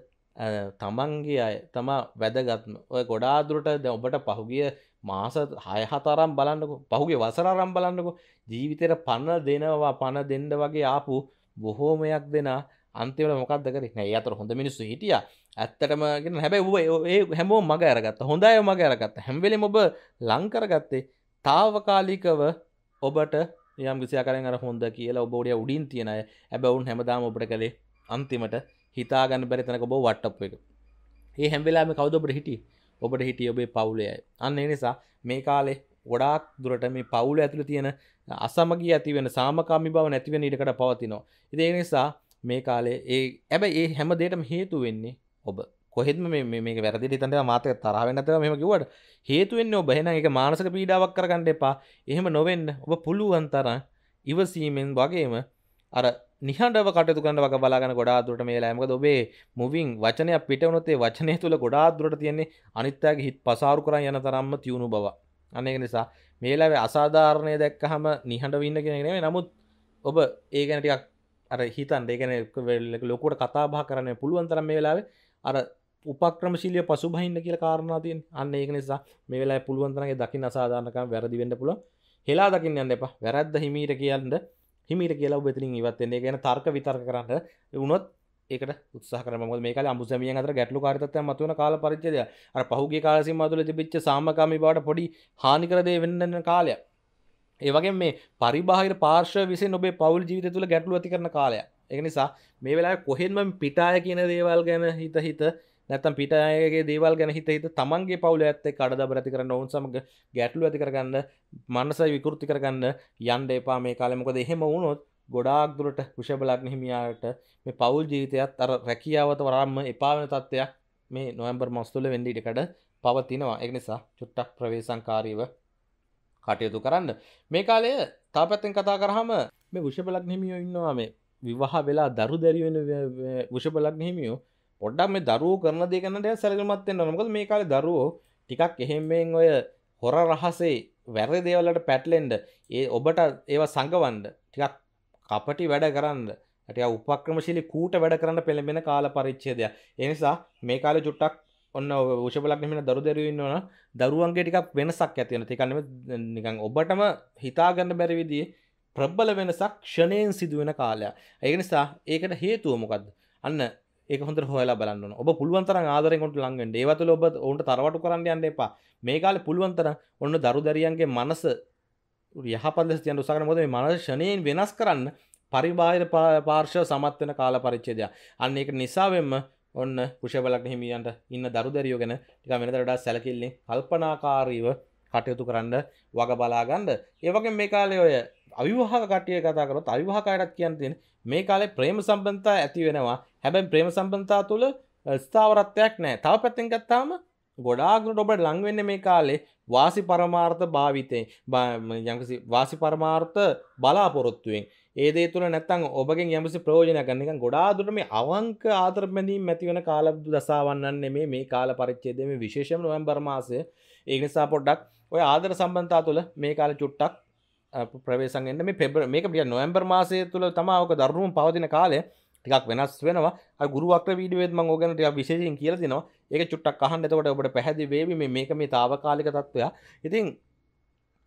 තමන්ගේ අය තමා වැදගත්ම ඔය ගොඩාදුරට ඔබට පහුගිය මාස හයහතරම් බලන්නක පහුගේ වසරාරම් බලන්නක ජීවිතයට පන්න දෙනවා පණ දෙන්ඩ වගේ ආපු බොහෝමයක් දෙෙන අන්තිවට මොකක්ද කර නෑ අතර හොඳ මිනිස්සු හිටිය ඇත්තටමගෙන හැබැයි ඒ හැමෝ මග අරගත්ත හොඳය මග අරගත්ත හැම්වෙලි ඔබ ලංකරගත්තේ තාවකාලිකව ඔබට යම් ගිසියකරෙන් අර හොඳ කියලා ඔබෝඩිය උඩින් තියෙනය ඇබැවුන් හැමදාම ඔබට කළේ අන්තිමට හිතාගන්න බැරිතනක බෝ වට්ටප් එක ඒ හැම්වෙලාම කවදොබට හිටිය ඔබට හිටිය ඔබේ පවුලයයි අන්න නිසා මේ කාලේ ගොඩාක් දුරට මේ පවුල ඇතුළ තියෙන අසමගී ඇතිවෙන සාමකාමි බව නැතිවෙන ඉඩකට පවතිනවා ඉතිේ නිසා මේ කාලේ ඒ ඇබ ඒ හැම දෙයටම හේතු වෙන්නේ ඔබ කොහෙත්ම මේ වැරදි තන්ට මාතක තරාවෙන්නතව මෙම කිවට හේතුවෙන්න ඔබ හෙන එක මානසක පීඩාවක් කරගන්න එපා එහෙම නොවෙන්න ඔබ පුළුවන්තර ඉවසීමෙන් වගේම අර නිහඬව කටයුතු කරන්න වග බලාගන්න ගොඩාදුරට මේ ලෑමක ඔබේ මුවින් වචනයක් පිටවනොත්තේ වචනය තුළ ගොඩාදුරට තියෙන්නේ අනිත්‍යගේ හිත් පසාරු කරන්න යන තරම්ම තියුණු බව අනක නිසා මේලාවේ අසාධාරණය දැක්කහම නිහඬ වන්න කෙනෙනේ නමුත් ඔබ ඒගැනටක් අර හිතන් දෙගැන ලොකුට කතාබා කරන්න පුළුවන්තරම් මේ වෙලාවේ අර උපක්‍රමශීලිය පසු බහින්න කියල කාරණාතියෙන් අන්න ඒක නිසා මේ වෙලා පුළුවන්තරගේ දකින්න අසාධාරනකම් වැරදි වෙන්න පුළ හෙලා දකින්න යන්න එප වැරද්ද හිමීට කියන්න හිමීට කියලා බෙතින් ඉවත්න්නේ ගැන තර්ක විතර්ක කරන්න වුණොත් ඒකට උත්සාහර ම මේක අමුසමිය අතර ගැටලු කාරිතත්ය මතුවන කාල පරිච්චදය අර පහුගේ කාලසිම තුල තිබිච්ච සාමකාමි බවට පොඩි හානිකරදේ වෙන්නන්න කාලය ඒවගේ මේ පරිබාහිර පාර්ශව විසි ඔබේ පවල් ජීවිත තුළ ගැටලු ඇති කරන කාලය එක නිසා මේ වෙලා කොහෙන්ම පිටාය කියන දේවල් ගැන හිත හිත නැතම් පිටයගේ දේවල් ගැන හිත හිත තමන්ගේ පවුල ඇත්තේ කඩදබ ඇති කරන්න ඔවුන් සමග ගැටලු ඇති කරගන්න මනසයි විකෘති කරගන්න යන්ඩ එපා මේ කාලෙමකොද එහෙම වුණොත් ගොඩාක් දුරට විෂබලක් හිමියාට මේ පවුල් ජීවිතයත් අර රැකියාවත වරම්ම එපාවෙන තත්ත්වයක් මේ නොවම්බර් මස්තුල වෙන්ඩිටකට පවතිනවා එක් නිසා චුට්ටක් ප්‍රවේශංකාරීව කටයුතු කරන්න මේ කාලය තා පැත්තෙන් කතා කරහම මේ විෂබලක් හිමියෝ ඉන්නවා මේ විවාහ වෙලා දරු දැරිවෙන විෂබලක් හිමියෝ පොඩ්ඩක් මේ දරුවෝ කරන දේ කරන දේ සැලකිලිමත් වෙන්න ඕන. මොකද මේ කාලේ දරුවෝ ටිකක් එහෙම්මෙන් ඔය හොර රහසේ වැරදි දේවල්වලට පැටලෙන්න ඒ ඔබට ඒවා සංගවන්න ටිකක් කපටි වැඩ කරන්න ටිකක් උපක්‍රමශීලී කූට වැඩ කරන්න පෙළඹෙන කාල පරිච්ඡේදය. ඒ නිසා මේ කාලේ චුට්ටක් ඔන්න උෂබලක් නෙමෙන දරු දරුවෝ ඉන්නවනම් දරුවන්ගේ ටිකක් වෙනසක් ඇති වෙනවා. ටිකක් නෙමෙයි නිකන් ඔබටම හිතා ගන්න බැරි විදිහේ ප්‍රබල වෙනසක් ක්ෂණයෙන් සිදුවෙන කාලයක්. ඒක නිසා ඒකට හේතුව මොකද්ද? අන්න ඒක හොඳ හොලා බලන්න ඔබ පුළුවන්තර ආදරෙකොට ලඟට ඒවතුල ඔබ ඔවන්ට තරවට කරන්න යන්න එපා මේ කාල පුළුවන්තර ඔන්න දරු දරියන්ගේ මනස යහපදස් යන් උසාකර මොද මනර්ශණයෙන් වෙනස් කරන්න පරිබාහිර පාර්ශව සමත්වන කාල පරිච්චේදය අන්න එක නිසාවෙන්ම ඔන්න පුෂබලක් හිමියන්ට ඉන්න දරු දැරියෝ ගැන ටික වෙනතරට සැලකිල්ලෙන් කල්පනාකාරීව කටයුතු කරන්න වග බලාගන්න ඒවගේ මේ කාලය ඔය අවිවාහ කටය කතාකරොත් අවිවාහකායටත් කියන්තින් මේ කාලේ ප්‍රේම සම්බන්තා ඇති වෙනවා හැබැයි ප්‍රේම සම්බන්තා තුළ ස්ථාවරත්වයක් නෑ තව පැත්තෙන් ගත්තාම ගොඩාගනට ඔබට ලංවෙන්න මේ කාලේ වාසි පරමාර්ථ භාවිතයෙන් යකසි වාසි පරමාර්ථ බලාපොරොත්තුවෙන් ඒදේ තුළ නැත්තන් ඔබගෙන් යමසි ප්‍රෝජන ගන්නක ගොඩාදුරම අවංක ආතරමැදීම් මැතිවන කාලබ්දු දසාවන්නන්න මේ මේ කාල පරිච්චේදම විශේෂම නොවම් බර්මාසය ඒනිසා පොඩ්ඩක් ඔය ආදර සම්බන්තා තුළ මේ කාල චුට්ටක් ප්‍රවේශන්ෙන් මේ පෙබ මේක පිය නොවම්බර් මාසය තුළ තමාවක දරුණුම් පවතින කාලේ ටිකක් වෙනස් වෙනවා ගුරුවක් වීඩියෝෙත් මම ඕගන ටිකක් විශේෂයෙන් කියලා දෙනවා ඒක චුට්ටක් අහන්න එතකොට ඔබට පැහැදිලි වේවි මේ මේක මේ తాවකාලික තත්ත්වයක් ඉතින්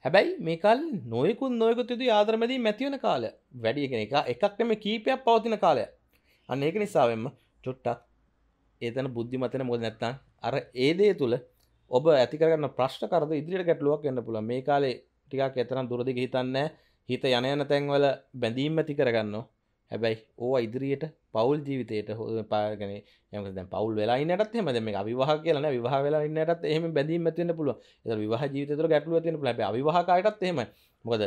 හැබැයි මේකල් නොයකුත් නොයකුත් යුතු ආදරමැදී මැතිවන කාල වැඩි එක එකක්නම කීපයක් පවතින කාලය අන්න ඒක නිසාවෙන්ම චුට්ටක් ඒතන බුද්ධිමතන මොද නැත්තන් අර ඒදේ තුළ ඔබ ඇතිකරන්න ප්‍රශ්ට කරද ඉදිරියට ගැටලුවක් එන්න පුළ මේ කාලේ ටිකක් එතරම් දුරදිග හිතන්න හිත යන යන තැන්වල බැඳීම් ඇති කරගන්නවා හැබැයි ඕ ඉදිරියට පවුල් ජීවිතයට හෝ පාගන යම දැ පවල් වෙලාන්නටත් හම මේ අවිවාහ කියලන විවාහ වෙලාන්නටත් එහම බැඳීම ඇතින්න පුළුව එ විවාහ ජීවිතතුර ගැටලුව තියෙන ලැබ අවිවාහකයටත් එහෙම මොකද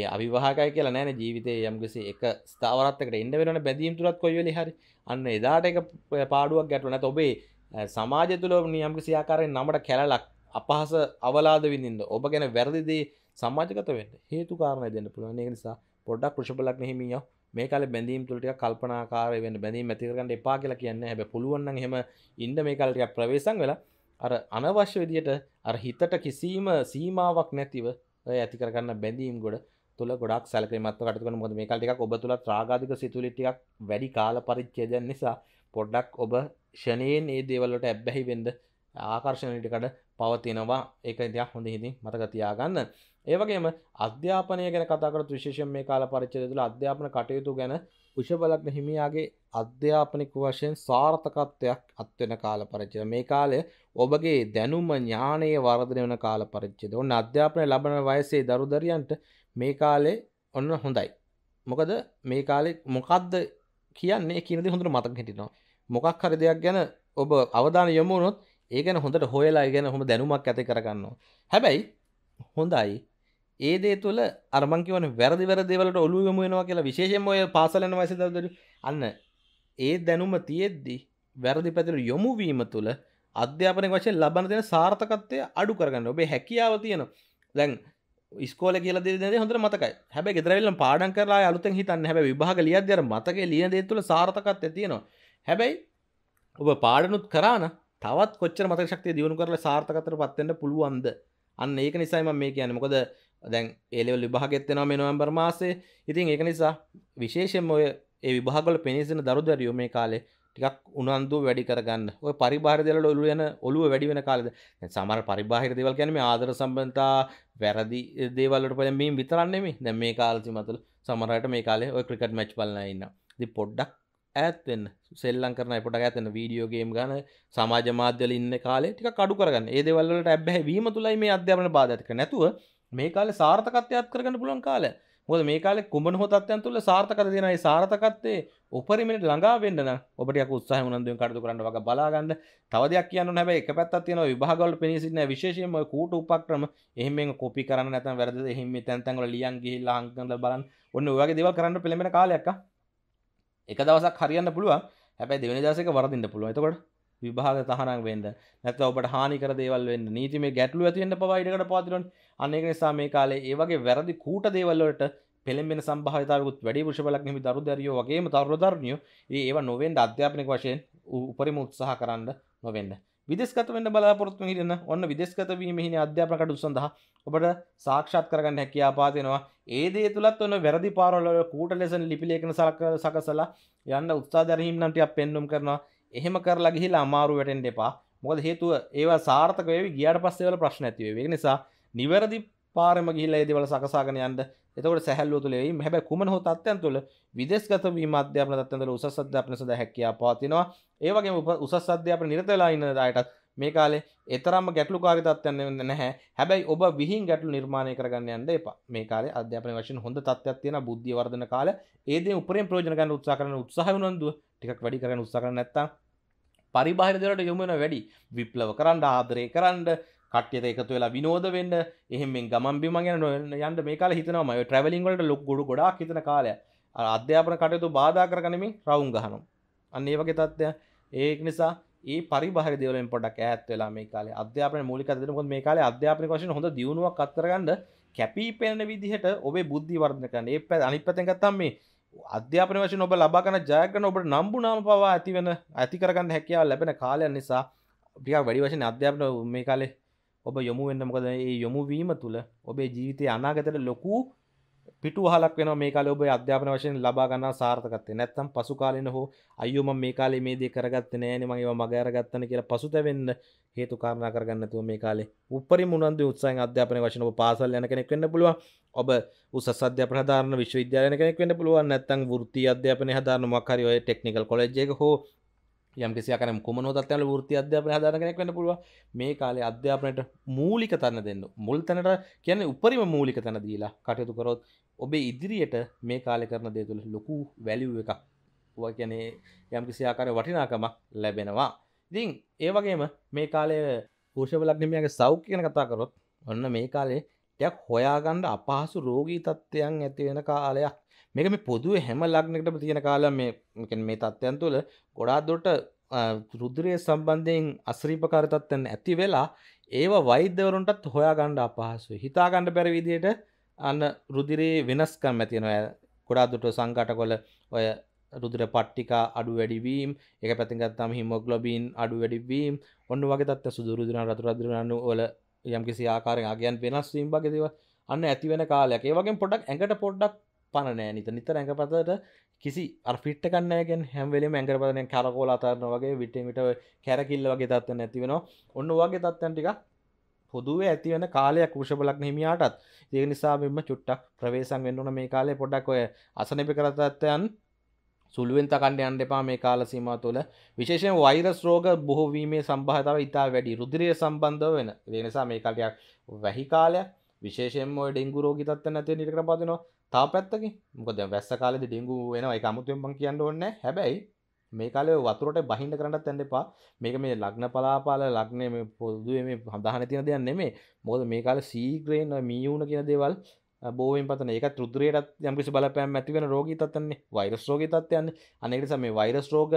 ඒ අවිවාහකය කියලා නෑන ජීවිතය යම්ගසේ එක ස්ථාවරත්තකට එන්න වෙන බැඳීම් තුරත් කොයිවල හරි අන්න එදාට එක පාඩුවක් ගැටවන ඔබේ සමාජ තුළ නියම්කිසි ආකාරයෙන් නමට කැලලක් අපහස අවලාද විඳින්ද ඔබ ගැන වැරදිදේ සමාජකත වෙන්න හේතු කාරණය දෙන්න පුළුවන් නිසා පොඩ්ඩක් කෘෂපලක් නෙහිමියෝ මේ කල බැඳීම් තුළට කල්පනාකාර වෙන බැඳීම ඇතිකරගන්න එපා කියලා කියන්න හැබ පුළුවන් හෙම ඉන්ඩ මේ කල්ටයක් ප්‍රවේශන් වෙලා අර අනවශ්‍ය විදියට අර හිතට කිසිීම සීමාවක් නැතිව ඇතිකරගන්න බැඳීම් ගොඩ තුළ ගොඩක් සැලකමත් කටකන මොද මේ කල්ටික ඔබ තුළ ත්‍රාගධික සිතුලිටියක් වැඩි කාල පරිච්චේදන් නිසා පොඩ්ඩක් ඔබ ෂණයෙන් ඒ දේවල්ලට ඇබ්බැහි වෙන්ඩ ආකර්ශණයටකට පවතිනවා ඒක ඉතියක් හොඳ හිතින් මතකතියාගන්න ඒවගේම අධ්‍යාපනය ගැන කතාකරත් විශේෂෙන් මේ කාල පරිච්චය තුළ අධ්‍යාපන කටයුතු ගැන උෂබලක්න හිමියාගේ අධ්‍යාපනික වශයෙන් සාර්ථකත්වයක් අත්වෙන කාල පරිච්චය මේ කාලය ඔබගේ දැනුම ඥානයේ වර්ධනය වන කාල පරිච්චේද ඔන්න අධ්‍යාපනය ලබන වයසේ දරුදරියන්ට මේ කාලේ ඔන්න හොඳයි මොකද මේ කාලෙ මොකක්ද කියන්නේ කියනදි හොඳට මතක හිටිනවා මොකක් හරි දෙයක් ගැන ඔබ අවධාන යොමුණොත් ඒ ගැන හොඳට හොයලා ගැන හොම දැනුමක් ඇති කරගන්නවා හැබැයි හොඳයි ඒදේ තුළ අරමංකිවන වැරදි වැරදිවලට ඔලු යමුවෙනවා කියලා විශේෂම ඔය පාසලන වසිදදර අන්න ඒ දැනුම තියෙද්දි වැරදි පැතිර යොමුවීම තුළ අධ්‍යාපනය වශයෙන් ලබන දෙෙන සාර්ථකත්වය අඩු කරගන්න ඔබේ හැකියාව තියෙන දැන් ස්කෝල කියල දෙ හොඳ මතකයි හැබ ගෙදරල්ල පාඩන් කරලා අලුත හිතන්න හැබ විභාග ලියදර මතක ලිය දේ තුළ සාර්ථකත් තියෙනවා හැබැයි ඔබ පාඩනුත් කරන තවත් කොච්ච මතක්ෂක්තිය දියුණු කරල සාර්ථකතර පත්වෙන්ට පුළුවන්ද අන්න ඒක නිසාම මේ කියන මොකද දැන් ඒලෙවල් විභාගෙත් වෙනවා මේ නොවැම්බර් මාසේ ඉතින් ඒක නිසා විශේෂයෙන්ම ඔය ඒ විභාගවල පෙනීසෙන දරුදරියෝ මේ කාලේ ටිකක් උනන්දු වැඩි කරගන්න ඔය පරිබාහිර දේවල් ඔළුව යන ඔළුව වැඩි වෙන කාලෙද දැන් සමහර පරිබාහිර දේවල් කියන්නේ මේ ආදර සම්බන්ධතා වැරදි දේවල් වලට පෙළඹීම් විතරක් නෙමෙයි දැන් මේ කාලේ මතල සමහර අයට මේ කාලේ ඔය ක්‍රිකට් මැච් බලලා ඉන්නවා ඉතින් පොඩ්ඩක් ඇත්වෙන්න සෙල්ලං කරන පොට ඇතන වීඩියෝ ගේම් ගන සමාජ මාධ්‍යල ඉන්න කාලේ ටික කඩු කරගන්න ඒදවල්ලට ඇබැ වීම තුලයි මේ අධ්‍යාපන බාධක නැතුව මේ කාලේ සාර්ථකත්වයක් කරගන්න පුළුවන් කාලය. මොකද මේ කාලේ කුඹන හොතත්යන් තුල සාර්ථකත දෙන ඒ සාර්ථකත්වයේ උපරිමයට ළඟා වෙන්න නම් ඔබට යක උත්සාහය උනන්දුවෙන් කටයුතු කරන්න වගේ බලා ගන්න. තව දෙයක් කියන්න ඕනේ හැබැයි එක පැත්තක් තියෙනවා විභාගවල පෙනී සිටින විශේෂයෙන්ම ඔය කූට උපක්‍රම එහෙම මේ කොපි කරන්න නැත්නම් වැරදිද එහෙම මේ තැන් තැන් වල ලියන් ගිහිල්ලා අංකන බලන්න. ඔන්න ඔය වගේ දේවල් කරන්න පෙළඹෙන කාලයක් ආ. එක දවසක් හරියන්න පුළුවන්. හැබැයි දෙවෙනි දවසේ එක වරදින්න පුළුවන්. එතකොට විභාග තහනම් වෙන්න නැත්නම් ඔබට හානි කර දේවල් වෙන්න නීතිමය ගැටලු ඇති වෙන්න පවා ඉඩකට පවතිනවනේ අන්න ඒක නිසා මේ කාලේ ඒ වගේ වැරදි කූට දේවල් වලට පෙළඹෙන සම්භාවිතාවකුත් වැඩි වෘෂ බලක් හිමි දරු දැරියෝ වගේම තරුණ තරුණියෝ ඒ ඒවා නොවෙන්න අධ්‍යාපනික වශයෙන් උපරිම උත්සාහ කරන්න නොවෙන්න විදෙස්ගත වෙන්න බලාපොරොත්තු හිරෙන ඔන්න විදෙස්ගත වීම හිනි අධ්‍යාපන කටයුතු සඳහා ඔබට සාක්ෂාත් කරගන්න හැකියාව පාදෙනවා ඒ දේ තුලත් ඔන්න වැරදි පාරවල් වල කූට ලෙසන් ලිපි ලේඛන සලකසලා යන්න උත්සාහ දැරීම් නම් ටිකක් පෙන්눔 කරනවා එහෙම කරලා ගිහිලා අමාරු වැටෙන්ට එපා මොකද හේතුව ඒවා සාර්ථක වේවි ගියාට පස්සේ වල ප්‍රශ්න ඇති වේවි. ඒ නිසා නිවැරදි පාරම ගිහිලා ඒ දේවල් සකසාගෙන යන්න. එතකොට සැහැල්ලුව තුළ එයි. හැබැයි කුමන හෝ තත්ත්වයන් තුළ විදේශගත වීම අධ්‍යාපන තත්ත්වයන් තුළ උසස් අධ්‍යාපන සඳහා හැකියාව පවතිනවා. ඒ වගේම උසස් අධ්‍යාපන නිරත වෙලා ඉන්න දායටත් මේ කාලේ එතරම්ම ගැටලුකාරී තත්ත්වයන් නැහැ. හැබැයි ඔබ විහිං ගැටලු නිර්මාණය කරගන්න යන්න එපා. මේ කාලේ අධ්‍යාපන වශයෙන් හොඳ තත්ත්වයක් තියෙන බුද්ධිය වර්ධන කාලය. ඒ දේ උපරිම ප්‍රයෝජන ගන්න උත්සාහ කරන උත්සාහය උනන්දුව ටිකක් වැඩි කරගන්න උත්සාහ කරන්නේ නැත්නම් පරිබාහිරදරට යොමුෙන වැඩි විප්ලව කරන්න ආදරය කරන්න කට්්‍යත එකතු වෙලා විනෝද වෙන්න එහෙම ගම්බිම ගැන යන්න මේ කාල හිතනම ට්‍රවලින්ගලට ලොක් ගොඩ ගොඩක් හිතන කාලය අධ්‍යාපන කටයුතු බාධා කරගනමින් රවුන් ගහනම් අන්න ඒ වගේ තත්ත්වය ඒක නිසා ඒ පරිබාහිර දේවලින් පොඩක් ඈත් වෙලා මේ කාලේ අධ්‍යාපන මූලික අධ්‍යයනකොත් මේ කාලේ අධ්‍යාපනික වශයෙන් හොඳ දියුණුවක් අත්කරගන්න කැපී පෙනෙන විදිහට ඔබේ බුද්ධි වර්ධනය කරන්න ඒ පැත්ත අනිත් පැත්තෙන් ගත්තම මේ අධ්‍යාපන වශයෙන් ඔබ ලබා ගන්න ජයග්‍රහණ ඔබට නම්බුනාම පවා ඇති වෙන ඇති කරගන්න හැකියාව ලැබෙන කාලයන් නිසා ටිකක් වැඩි වශයෙන් අධ්‍යාපන මේ කාලේ ඔබ යොමු වෙන්න මොකද ඒ යොමු වීම තුළ ඔබේ ජීවිතයේ අනාගතයට ලොකු පිටු හලක් වෙන මේ කාලේ ඔබ අධ්‍යාපන වශයෙන් ලබා ගන්නා සාර්ථකත්වය නැත්නම් පසු කාලෙන හෝ අයියෝ මම මේ කාලේ මේ දේ කරගත්තේ නෑනේ මම ඒවා මග අරගත්තනේ කියලා පසුතැවෙන්න හේතු කාරණා කරගන්න නැතුව මේ කාලේ උපරිම උනන්දු උත්සාහයෙන් අධ්‍යාපන වශයෙන් ඔබ පාසල් යන කෙනෙක් වෙන්න පුළුවන් ඔබ උසස් අධ්‍යාපන හදාරන විශ්වවිද්‍යාල යන කෙනෙක් වෙන්න පුළුවන් නැත්නම් වෘත්තීය අධ්‍යාපනය හදාරන මොකක් හරි ඔය ටෙක්නිකල් කොලෙජ් එක හෝ යම් කිසිකන කොමන තත්වන ෘති අධ්‍යාපන හදාරගෙනක් වන්න පුළුව මේ කාලේ අධ්‍යාපනයට මූලික තන්න දෙන්න මුල් තැනට කියන්නේ උපරිම මූලික තැන දීලා කටයුතු කරොත් ඔබේ ඉදිරියට මේ කාලෙ කරන දේ තුළ ලොකු වැලිව් එකක් කියන්නේ යම් කිසිආකාර වටිනාකමක් ලැබෙනවා ඉතින් ඒ වගේම මේ කාලය පූෂවලක්නමයගේ සෞඛ්‍ය කියන කතා කරොත් ඔන්න මේ කාලේ ටයක් හොයාගණ්ඩ අපහසු රෝගී තත්ත්වයන් ඇතිවෙන කාලයක් මේක මේ පොදුව හැම ලක්නකටම තියෙන කාල මේ මේ තත්ත්යන් තුළ ගොඩාදොට රුදුරය සම්බන්ධයෙන් අස්්‍රීපකාරතත්වන්න ඇති වෙලා ඒවා වෛද්‍යවරුන්ටත් හොයා ගණ්ඩ අපහසු හිතාගණ්ඩ පැරවිදියට අන්න රුදිරේ වෙනස්කම් ඇතියෙනවා ගොඩාදුට සංකට කොල ඔය රුදුර පට්ටිකා අඩු වැඩිවීම් එක පැතිගත්තම හිමොග්ලොබීන් අඩු වැඩිවීම් ඔන්න වගේ තත් සුදුරදුන රතුරදුරන්නු ඔල යම්කිසි ආකාරය අගයන් වෙනස් වීම් වගේදව අන්න ඇතිවෙන කාලයක් ඒ වගේ පොඩක් ඇඟට පොඩ්ඩක් පණනෑ නිත නිත රැඟපතට කිසි අර්ෆිට් කන්නයගෙන් හැම්වලේ ඇඟරපදන කරකෝල අතරන වගේ විටමිට කැරකිල්ල වගේ තත්ව නැතිවෙන ඔන්න වගේ තත්වන්ටික පොදුවේ ඇතිවන කාලයක් ෘෂබලක් හිමියාටත් ඒ නිසා මෙම චුට්ටක් ප්‍රවේශන් වෙන්නුන මේ කාලේ පොඩක් ඔය අසනපි කරතත්වයන් සුළුවෙන් තකණ්ඩ අන්න එපා මේ කාල සීම තුළ විශේෂයෙන් වෛරස් රෝග බොහෝවීමේ සම්භාතාව ඉතා වැඩි රුදිරය සම්බන්ධව වෙන දෙනිසා මේ කටයක් වැහි කාලයක් විශේෂෙන් ඩෙංගු රෝගිතත්ව නැති නිරකර පදිනවා තව පැත්තක මොකද වැස්ස කාලෙද ඩිංගු වෙනවා ඒක අමුතුවෙන් මම කියන්න ඕනේ හැබැයි මේ කාලේ වතුරට බහින්න කරන්නත් යන්න එපා මේක මේ ලග්න පලාපාල ලග්නේ මේ පොදුවේ මේ හදාහන තියෙන දෙයක් නෙමෙයි මොකද මේ කාලේ සීග්‍රේන් මීයුන කියන දේවල් බෝවෙන් පතන ඒක තෘදුරයටත් යම්කිසි බලපෑම් ඇති වෙන රෝගී තත්ත්වන්නේ වෛරස් රෝගී තත්ත්වයන්නේ අනේ නිසා මේ වෛරස් රෝග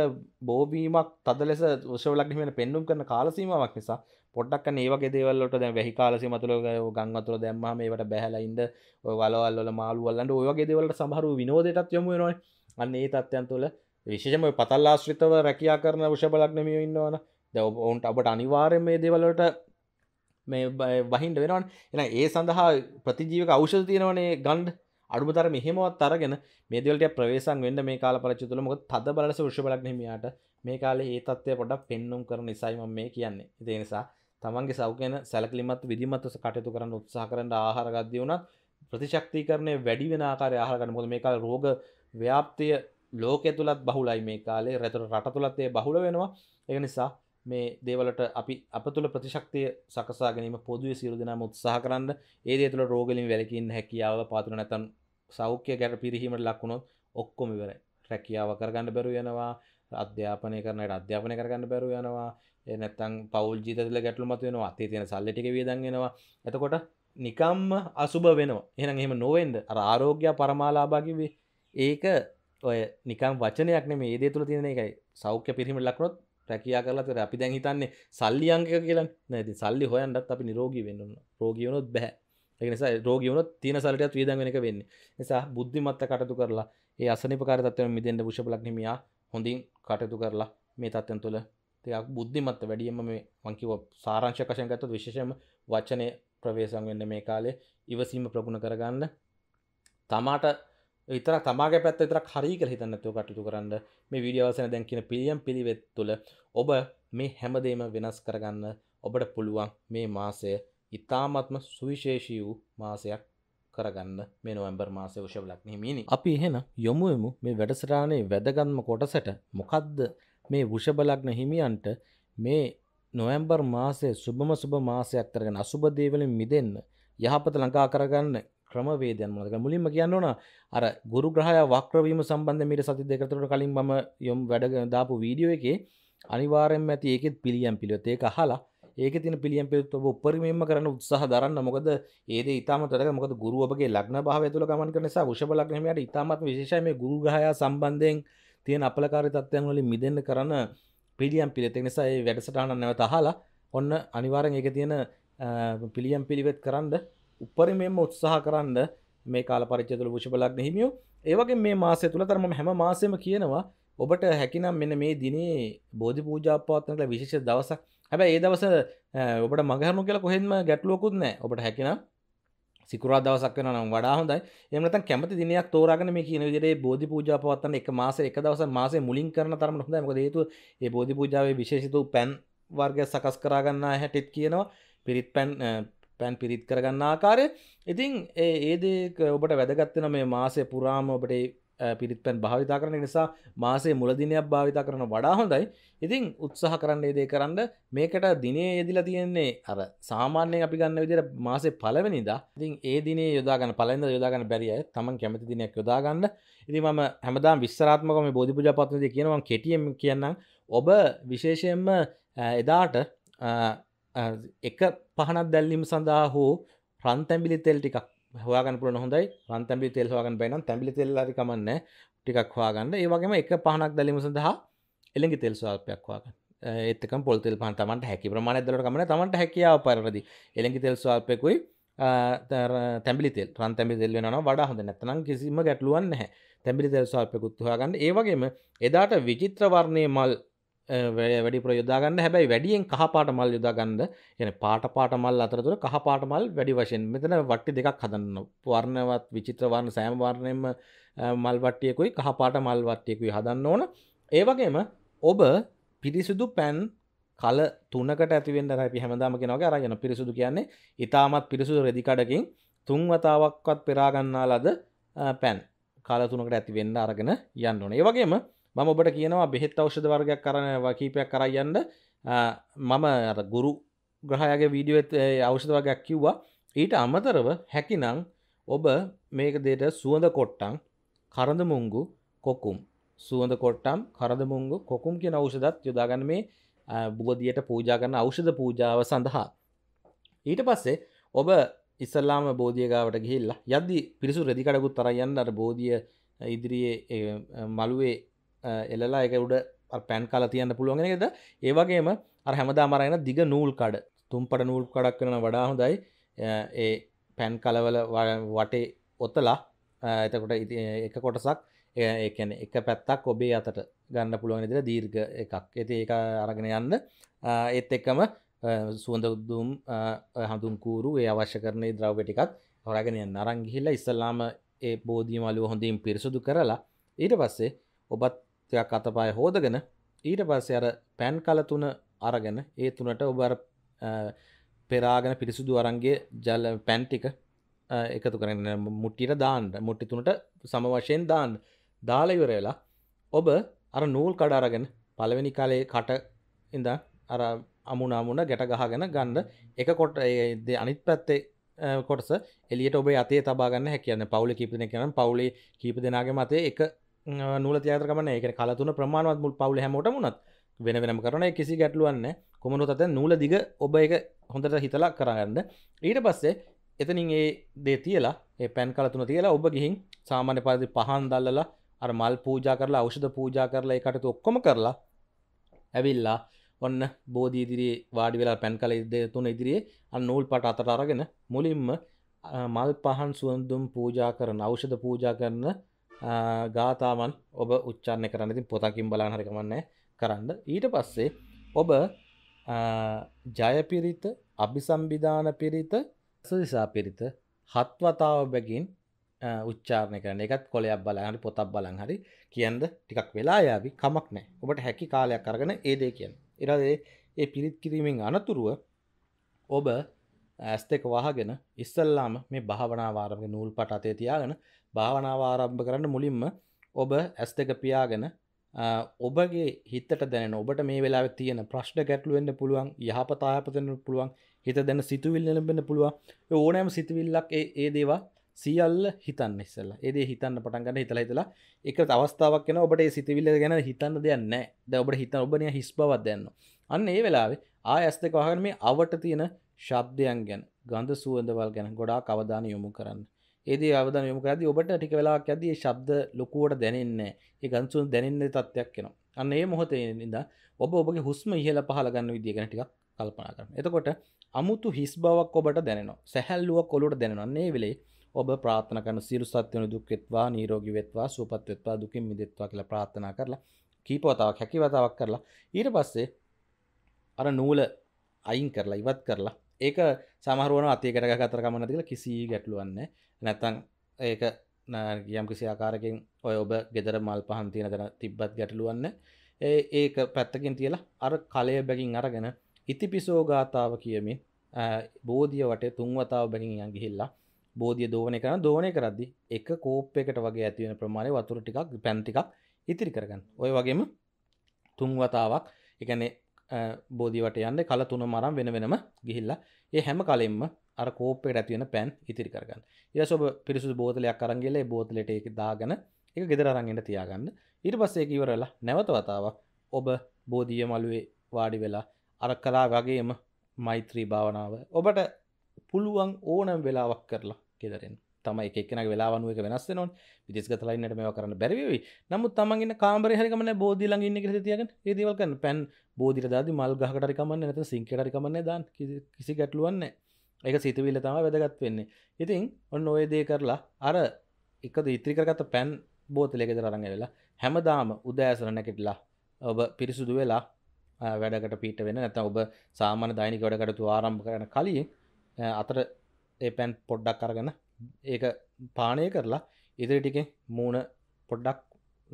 බෝවීමක් තද ලෙස උෂව ලග්න වෙන පෙන්නුම් කරන කාල සීමාවක් නිසා පොඩක් ඒවගේ දේවල්ලට දැ වැහි කාලසි මතුල ගංවතුර දැම්මම ඒට බැහලයින්ද වලවල්ල මාළුවල්ලට ඔයගේ දෙවලට සහරු විනෝදයටත් යොමු නොයි අන්න ඒ තත්යන් තුළ විශෂම පතල් ආශ්‍රිතව රැකයා කරන විෂබලක්නමිය ඉන්නවන දැ ඔවුන්ට අපට අනිවාර්ය මේ දෙවලට මේ බහින්ට වෙනවන් එන ඒ සඳහා ප්‍රතිජීවක අවෂධ තියෙනවනේ ගන්ඩ අඩුමතර මෙහෙමවත් අරගෙන මේදවලට ප්‍රවේසන් වෙන්න මේ කාල පරචිතුල මොක තද බලස විෂබලක් නෙමයාට මේ කාලේ ඒ තත්වය පොඩක් පෙන්නුම් කරන නිසයිම මේ කියන්නේ ඉතිනිසා තමන්ගේ සෞඛ්‍යන සැලකලිමත් විදිමත්ව කටයුතු කරන්න උත්සාහ කරන්න ආහාර ගද්දී වුණත් ප්‍රතිශක්තිකරණය වැඩි වෙන ආකාරය ආහාර ගන්න මොකද මේ කාලේ රෝග ව්‍යාප්තිය ලෝකය තුලත් බහුලයි මේ කාලේ රටට රට තුලත් ඒ බහුල වෙනවා ඒක නිසා මේ දේවලට අපි අප තුළ ප්‍රතිශක්තිය සකසා ගැනීම පොදුව සිරු දෙනම උත්සාහ කරන්න ඒ දේ තුළ රෝගලින් වැලකින් හැකියාව පාතුන නැතන් සෞඛ්‍ය ගැට පිරිහීමට ලක්වුණොත් ඔක්කොම ඉවරයි රැකියාව කරගන්න බැරු යනවා අධ්‍යාපනය කරනයට අධ්‍යාපනය කරගන්න බැරු යනවා එනැත්තං පවල් ජීතල ගැටලු මතු වෙනවා අතේ තියෙන සල්ලටික වියදන්ගෙනවා ඇතකොට නිකම්ම අසුභ වෙනවා එහෙනම් එහෙම නොවෙන්ඩ ආරෝග්‍ය පරමාලාභාකිවේ ඒක ඔය නිකම් වචනයක් මේ ඒදේ තුළ තියෙන එකයි සෞඛ්‍ය පිරිම ලක්නොත් රැකයා කරලාතර අපි දැන් හිතන්නේ සල්ලි අංක කියලා නැති සල්ලි හොයන්ටත් අපි නිරෝගී වෙන්න රෝගියවනොත් බැහැ එකනිසා රෝගියවනොත් තියෙන සල්ලටත් වියදන් වෙනක වෙන්න නිසා බුද්ධිමත්ත කටතු කරලා ඒ අසනිපකාරතත්වය මිදෙන්ට පුෂපලක් නිමියා හොඳින් කටතු කරලා මේ තත්ත්වන් තුළ තියක් බුද්ධිමත්ත වැඩියම මේ මංකිව සාරංශකශයෙන් ගත්තත් විශෂම වචනය ප්‍රවේශන් වෙන්න මේ කාලේ ඉවසීම ප්‍රගුණ කරගන්න තමාට ඉතර තමාගේ පැත් තර හරික හිතන්නතුව කටයුතු කරන්න මේ විඩියවසන දැන්කින පිළියම් පිළිවෙත් තුළ ඔබ මේ හැමදේම වෙනස් කරගන්න ඔබට පුළුවන් මේ මාසය ඉතාමත්ම සුවිශේෂී වූ මාසයක් කරගන්න මේ නොවම්බර් මාසය වශව ලක්නහිමීනි අපි එහෙන යොමුුවමු මේ වැඩසරානේ වැදගන්ම කොටසට මොකක්ද මේ වෘෂභ හිමියන්ට මේ නොවැම්බර් මාසයේ සුබම සුබ මාසයක් කරගෙන අසුබ දේ වලින් මිදෙන්න යහපත ළඟා කරගන්න ක්‍රමවේදයන් මොනවද කියලා මුලින්ම කියන්න ඕන අර ගුරු ග්‍රහය වක්‍ර වීම සම්බන්ධයෙන් මීට සති දෙක තුනකට කලින් මම යොම් වැඩ දාපු වීඩියෝ එකේ අනිවාර්යයෙන්ම ඇති ඒකෙත් පිළියම් පිළිවෙත් ඒක අහලා ඒකේ තියෙන පිළියම් පිළිවෙත් ඔබ උපරිමයෙන්ම කරන්න උත්සාහ දරන්න මොකද ඒ දේ ඊටමත් වැඩක මොකද ගුරු ඔබගේ ලග්න භාවය තුළ ගමන් කරන නිසා වෘෂභ ලග්න හිමියට ඊටමත් විශේෂයි මේ ගුරු ග්‍රහය සම්බන්ධයෙන් තියෙන අපලකාරි තත්ත්වයන් වලින් මිදෙන්න කරන පිළියම් පිළිවෙත් ඒ නිසා මේ වැඩසටහන නැවත අහලා ඔන්න අනිවාර්යෙන් ඒකේ තියෙන පිළියම් පිළිවෙත් කරන්න උපරිමයෙන්ම උත්සාහ කරන්න මේ කාල පරිච්ඡේද වල වෘෂභ ලග්න හිමියෝ ඒ වගේ මේ මාසය තුල තර මම හැම මාසෙම කියනවා ඔබට හැකිනම් මෙන්න මේ දිනේ බෝධි පූජා පවත්වන කියලා විශේෂ දවසක් හැබැයි ඒ දවස ඔබට මගහරනු කියලා කොහෙන්ම ගැටලුවකුත් නැහැ ඔබට හැකිනම් සිකරා දවසක් වෙන නම් වඩා හොඳයි එමනතන් කැමති දිනයක් තෝරගෙන මේ කියන විදිහට බෝධි පූජා පවත්වන්න එක මාසෙ එක දවසක් මාසෙ මුලින් කරන තරමට හොඳයි මොකද හේතුව මේ බෝධි පූජාවේ විශේෂිත පැන් වර්ගය සකස් කර ගන්න හැටිත් කියනවා පිරිත් පැන් පැන් පිරිත් කරගන්න ආකාරය ඉතින් ඒ ඒදේ ඔබට වැදගත්වෙන මේ මාසය පුරාම ඔබට පිරිත් පැන් භාවිතා කරන නිසා මාසේ මුලදිනයක් භාවිතා කරන වඩා හොඳයි ඉතින් උත්සාහ කරන්නේ දේ කරන්න මේකට දිනේ යෙදිලා තියෙන්නේ අර සාමාන්‍යයෙන් අපි ගන්න විදිර මාසේ පලවෙනිදා ඉතින් ඒ දිනේ යොදාගන්න පලෙන්ද යොදාගන්න බැරිය තමන් කැමති දිනයක් යොදාගන්න ඉති ම හැමදාම් විස්රාත්මකම බෝධිපුජ පත්නද කියනවා කෙටියම් කියන්නම් ඔබ විශේෂයෙන්ම එදාට එක පහනක් දැල්ලීම සඳහා හෝ ප්‍රන්තැම්බිලි තෙල් ටිකක් හවාගන්න පුළුවන් හොඳයි රන් තැඹිලි තෙල් හොයාගන්න බැරි නම් තැඹිලි තෙල් හරි කමන්නේ ටිකක් හොයාගන්න ඒ වගේම එක පහනක් දැලීම සඳහා එළඟි තෙල් ස්වල්පයක් හොයාගන්න ඒත්තක පොල්තෙල් පන් තමට හැකි ප්‍රමාණ දලට කමන තමට හැකියාව පරදි එළඟි තෙල් ස්වාල්පයකුයි තැබි තෙල් රන් තැබි තෙල් වෙන වඩා හොඳ නැතනම් කිසිම ගැටලුවන්න හැ තැබි තෙල් ස්වාල්පයකුත්තුවාගන්න ඒවගේම එදාට විචිත්‍රවර්ණය මල් වැඩිපුර යොදාගන්න හැබැයි වැඩියෙන් කහපාට මල් යොදාගන්න එන පාට පාට මල් අතරතුර කහපාට මල් වැඩි වශයෙන් මෙතන වට්ටි දෙකක් හදන්න වර්ණවත් විචිත්‍රවර්ණ සෑමවර්ණයෙන්ම මල් වට්ටියකුයි කහපාට මල් වට්ටියකුයි හදන්න ඕන ඒ වගේම ඔබ පිරිසිදු පැන් කල තුනකට ඇතිවෙන්න රැපි හැමදාම කෙනවගේ අරගෙන පිරිසුදු කියන්නේ ඉතාමත් පිරිසුදු රෙදිකඩකින් තුන් වතාවක්වත් පෙරාගන්නා ලද පැන් කාල තුනකට ඇතිවෙන්න අරගෙන යන්න ඕන ඒ වගේම මම ඔබට කියනවා බෙහෙත් අවෂධ වර්ගයක් කරන වකීපයක් කරයන්න මම ගුරු ග්‍රහයගේ වීඩියත් අවෂධ වගයක් කිව්වා ඊට අමතරව හැකිනං ඔබ මේක දේට සුවඳ කොට්ටං කරඳ මුංගු කොකුම් සුවඳ කොට්ටම් කරඳ මුංගු කොකුම් කියෙන අවෂදත් යොදාගන්න මේ බුවදියට පූජාගන්න අවෂධ පූජාව සඳහා ඊට පස්සේ ඔබ ඉස්සල්ලාම බෝධියගාවට ගිහිල්ලා යද්දි පිරිසු රෙදිකඩකුත් තරයන්න අර බෝධිය ඉදිරියේ මළුවේ එලලා එක උඩ පැන් කාලා තියන්න පුළුවන් එකද ඒවගේම අර හැමදා මරයන දිග නූල් කඩ තුම්පට නූල් කඩක් කරන වඩා හොඳයි ඒ පැන් කලවල වටේ ඔත්තලා එතකොට එක කොටසක් ඒන එක පැත්තක් ඔබේ අතට ගන්න පුළුවන් ඉදිර දීර්ග එකක් ඇති ඒක අරගෙන යන්න ඒත් එක්කම සුවඳදුම් හඳුම්කූරු ඒ අවශ්‍ය කරනේ ද්‍රව්ව ටිකත් හොරගෙන නරංගිහිල්ලා ඉස්සල්ලාම ඒ බෝධිය මලුව හොඳින් පිරිසුදු කරලා ඊට පස්සේ ඔබත් තියක් අතපාය හෝදගෙන ඊට පස්ස අර පැන් කලතුන අරගෙන ඒ තුනට ඔබර පෙරාගෙන පිරිසුදු අරන්ගේ ජල පැන්ටික එකතු කරන්න මුට්ටිට දාන්ට මුට්ටි තුනට සම වශයෙන් දාන්න දාලයිවරලා ඔබ අර නූල් කඩාරගෙන පළවෙනි කාලේ කට ඉඳ අර අමුණමුණ ගැට ගහගෙන ගන්න එක කොට අනිත් පැත්තේ කොටස එලියට ඔබ අතේ තබාගන්න හැකියන්න පවුල කීප දෙන කියන පවුලේ කීප දෙනාගේ මතේ එක නූල තියතරකමන එක කලතුන ප්‍රමාණවත් මුල් පවුල හැමෝට මුණත් වෙන වෙනම කරන කිසි ගැටලුවන්න කොමනු තත නූල දිග ඔබ එක හොඳට හිතලා කරගන්න ඊට පස්සේ එතනින් ඒ දේ තියලා ඒ පැන් කලතුන තියලා ඔබ ගිහින් සාමාන්‍ය පරිදි පහන් දල්ලලා අර මල් පූජා කරලා අවෂධ පූජා කරලා එකට ඔක්කොම කරලා ඇවිල්ලා ඔන්න බෝධී ඉදිරියේ වාඩි වෙලා පැන් කල ඉද තුන ඉදිරියේ අන් නූල් පට අතට අරගෙන මුලින්ම මල් පහන් සුවඳුම් පූජා කරන අවෂධ පූජා කරන ගාතාවන් ඔබ උච්චාරණය කරන්න ඉතින් පොතකින් බලාන හරිකමන්න කරන්න ඊට පස්සේ ඔබ ජයපිරිත අභිසම්බිධාන පිරිත සදිසා පිරිත හත්වතාව බැගින් උච්චාරණය කරන එකත් කොලයක් බලාහරි පොතක් බලන් හරි කියන්ද ටිකක් වෙලා යාවි කමක් නෑ ඔබට හැකි කාලයක් කරගෙන ඒදේ කියන්න එරදේ ඒ පිරිත් කිරීමෙන් අනතුරුව ඔබ ඇස් දෙක වහගෙන ඉස්සල්ලාම මේ භාවනාවාරම නූල් පට අතේ තියාගෙන භාවනාව ආරම්භ කරන්න මුලින්ම ඔබ ඇස් දෙක පියාගෙන ඔබගේ හිතට දැන ඔබට මේ වෙලා තියෙන ප්‍රශ්න ගැටලුවෙන්න්න පුළුවන් යහපතායපතන පුළුවන් හිත දැන සිතුවිල් නලඹෙන පුළුවන් ඕනෑම සිතුවිල්ලක් ඒ දේවා සියල්ල හිතන්න ඉස්සල්ල ඒදේ හිතන්න පටන්ගන්න හිතලා හිතලා එක අවස්ථාවක් කියෙන ඔබට සිතිවිල්ල ගැන හිතන්න දෙයන්න ද ඔබට හිත ඔබනය හිස් බවත් දෙන්න අන්න ඒ වෙලාවේ ආ ඇස්තක වහන් මේ අවට තියෙන ශබ්දයන් ගැන ගන්ධ සුවඳවල් ගැන ගොඩා කවධාන යොමු කරන්න ඒදේ අවද යමුකද ඔබට ටික වෙලාක් ඇදී ශබ්ද ලොකුවට දැනෙන්න ඒ ගන්සුන් දැනෙන්න තත්ත්යක් කෙනවා අන්න ඒ මොහොතේ ඉඳ ඔබ ඔබගේ හුස්ම ඉහළ පහළ ගන්න විදිහගෙන ටිකක් කල්පනා කරන්න එතකොට අමුතු හිස් බවක් ඔබට දැනෙනවා සැහැල්ලුවක් ඔලුවට දැනෙනන්නේ වෙලේ ඔබ ප්‍රාථන කරන සිරු සත්‍යන දුක්කෙත්වා නීරෝගි වෙත්වා සූපත්වෙත්වා දුකින් මිදෙත්වා කියලා ප්‍රාථනා කරලා කීපවතාවක් හැකිවතාවක් කරලා ඊට පස්සේ අර නූල අයින් කරලා ඉවත් කරලා ඒක සමහරුවන අතේ කරග කතර කමනතිල කිසි ගැටලුවන්නේ නැත්තං ඒක යම් කිසි ආකාරකින් ඔය ඔබ ගෙදර මල් පහන් තියෙන තැන තිබ්බත් ගැටලුවන්න ඒක පැත්තකින් තියලා අර කලය බැගින් අරගෙන ඉතිපිසෝ ගාථාව කියමින් බෝධිය වටේ තුන්වතාව බැගින් යන් ගිහිල්ලා බෝධිය දෝනය කරන දෝනය කරද්දි එක කෝප් එකට වගේ ඇතිවෙන ප්‍රමාණය වතුර ටිකක් පැන්තිකක් ඉතිරි කරගන්න ඔය වගේම තුන්වතාවක් එකනේ බෝධීවට යන්න කල තුන මරම් වෙන වෙනම ගිහිල්ලා ඒ හැම කලින්ම අර කෝපයට ඇතිවෙන පැන් ඉතිරි කරගන්න ඉරස ඔබ පිරිසු බෝතලයක් අරංගෙල බෝතලට එක දාගන එක ගෙදර අරංගෙට තියාගන්න ඉට පස්සේ ඉවරලා නැවත වතාවක් ඔබ බෝධිය මළුවේ වාඩි වෙලා අර කලා වගේම මෛත්‍රී භාවනාව ඔබට පුළුවන් ඕනම් වෙලාවක් කරලා ගෙදරෙන් තම එකක්න වෙලාවනුවක වෙනස් නොන් පිදිස්ගත ලයින්නට මේ කරන්න බැරිවි නමුත් තමන්ගන්න කාමර හරිකමන බෝධි ලඟන්න කර තියගෙන ඒදවල්කන්න පැන් බෝධිර දාද මල් ගහටරිකමන්න නැත සිංකටරිකමන්න දන් කිසි ගැටලුවන්න එක සිතවිල්ල තම වැදගත් වෙන්නේ ඉතින් ඔන්න ඔයදේ කරලා අර එකද ඉත්‍රිකරගත පැන් බෝතලෙකෙද රඟ වෙලා හැමදාම උදෑසර නැකෙටලා ඔබ පිරිසුදු වෙලා වැඩකට පිට වෙන නැත ඔබ සාමාන දෛනික වැඩකටතු ආරම්භ කරන කලින් අතර ඒ පැන් පොඩ්ඩක් කරගන්න ඒක පානය කරලා ඉදිරිටිකෙන් මූුණ පොඩ්ඩක්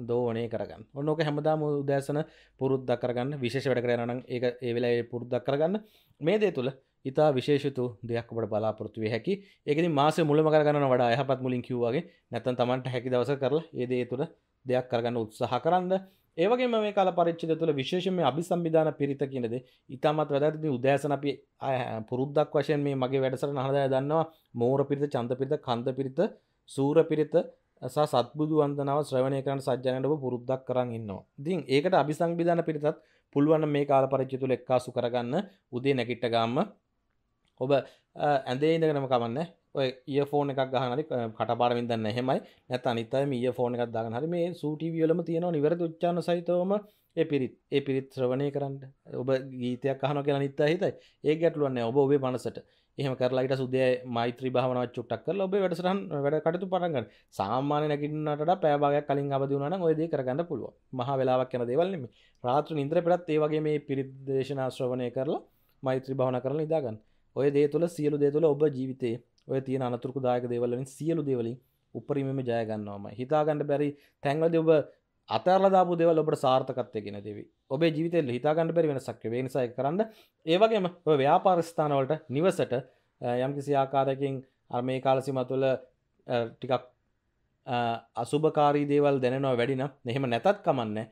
දෝනය කරගන්න ඔන්නෝක හැමදාම උදෑසන පුරුද්දක් කරගන්න විශේෂ වැඩ කරනනම් ඒ ඒ වෙලා පුරුද්දක් කරගන්න මේ දේ තුළ ඉතා විශේෂතු දෙයක්කට බලාපොරත්තුවේ හැකි ඒකති මාස මුලම කරගන්න වඩා යහපත් මුලින් කිව්වාගේ නැතන් තමන්ට හැකි දවස කරලා ඒදේ තුළ දෙයක් කරගන්න උත්සාහ කරන්න ඒවගේ මේ කල පරිච්චිද තුළ විශේෂම අභි සම්බිධාන පිරිත කියනද ඉතාමත් වැදැත්ම උදෑසන අපි පුරුද්දක් වශයෙන් මේ මගේ වැඩසර නහදය දන්නවා මෝර පිරිත චන්ද පිරිත කන්ද පිරිත සූර පිරිත සත්බුදු වන්දනාව ශ්‍රවණය කරන සජ්‍යනයට පුරුද්දක් කරන්න ඉන්නවා දින් ඒකට අභි සංවිධාන පිරිතත් පුළුවන් මේ කාල පරිච්චි තුළ එක්කාසු කරගන්න උදේ නැකිට්ට ගම්ම ඔබ ඇඳේ ඉඳගෙනම කමන්න ඔය ඒ ෆෝන එකක් ගහනරි කටපාරමින් දන්න එහෙමයි නැත අනිතම ඒ ෆෝන එකක් දාගන්න හරි මේ සූටිවියලම තියෙනවා නිවැරදි උච්චාරණ සහිතවම ඒ පිරිත් ඒ පිරිත් ශ්‍රවණය කරන්න ඔබ ගීතයක් අහන කියලා අනිත් අය හිතයි ඒ ගැටලුවක් නෑ ඔබ ඔබේ මනසට එහෙම කරලා ඊට සුදේ මෛත්‍රී භාවනාවක් චුට්ටක් කරලා ඔබේ වැඩසටහන් වැඩ කටයුතු පටන් ගන්න සාමාන්‍ය නැගිටින්නට වඩා පැය භාගයක් කලින් අවදි වුණා නම් ඔය දේ කරගන්න පුළුවන් මහා වෙලාවක් යන දේවල් නෙමෙයි රාත්‍රී නිින්දර පෙරත් ඒ වගේ මේ පිරිත් දේශනා ශ්‍රවණය කරලා මෛත්‍රී භාවනා කරලා ඉඳා ගන්න ඔය දේ තුල සියලු දේ තුල ඔබ ජීවිතේ ඔය තියෙන අනතුරකු දායක දේවලින් සියලු දේවලින් උපරිමම ජයගන්නවම හිතාගන්න බැරි තැන්වලද ඔබ අතරලදාපු දෙවල් ඔබට සාර්ථකත්යගෙන දෙවි ඔබේ ජීවිතෙල් හිතාගන්න බැරි වෙන සක්්‍යවේ නිසාය කරන්න ඒවගේම ව්‍යාපාරස්ථානවලට නිවසට යම්කිසි ආකාරයකින් අර මේ කාලසිම තුළ ටිකක් අසුභකාරී දේවල් දැනවා වැඩිනම් නෙහෙම නැතත් කමන්න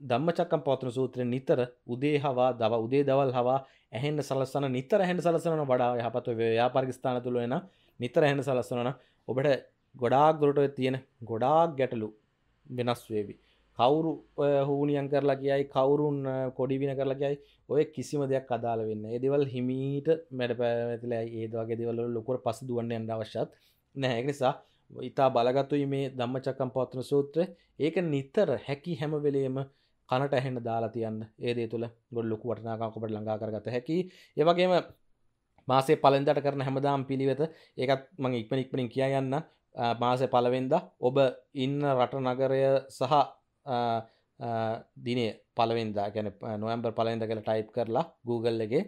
ධම්මචක්කම් පවත්වන සූත්‍රයෙන් නිතර උදේ හවා දව උදේ දවල් හවා ඇහෙන්න සලස්සන නිතර ඇහෙන්න සලස්සන වඩා යහපත් ව්‍යාපාරික ස්ථාන තුල වෙන නිතර ඇහෙන්න සලස්සන ඔබට ගොඩාක් දුරට තියෙන ගොඩාක් ගැටලු වෙනස් වේවි කවුරු හූනියන් කරලා කියයි කවුරුන් කොඩිවින කරලා කියයි ඔය කිසිම දෙයක් අදාළ වෙන්න ඒදවල් හිමීට මැඩ පැවැතිලා ඒදවාගේ දෙවල ලොකර පස දුවන්න යන්න අවශ්‍යත් නැහැ නිසා ඉතා බලගතුයි මේ ධම්මචක්කම් පවත්වන සූත්‍ර ඒක නිතර හැකි හැම වෙලේම කනට ඇහෙන්න දාලා තියන්න ඒදේ තුළ ගොල් ලොකු වටනාකමකට ලඟා කරගත හැකි ඒවගේම මාසේ පලෙන්දට කරන හැමදාම් පිළිවෙත ඒකත් මං ඉක්මන ඉක්මනින් කිය යන්න මාස පලවෙන්ද ඔබ ඉන්න රට නගරය සහ දිනේ පලවෙන්දා ගැන නොවම්බර් පලෙන්ද කළ ටයිප් කරලා Google එකගේ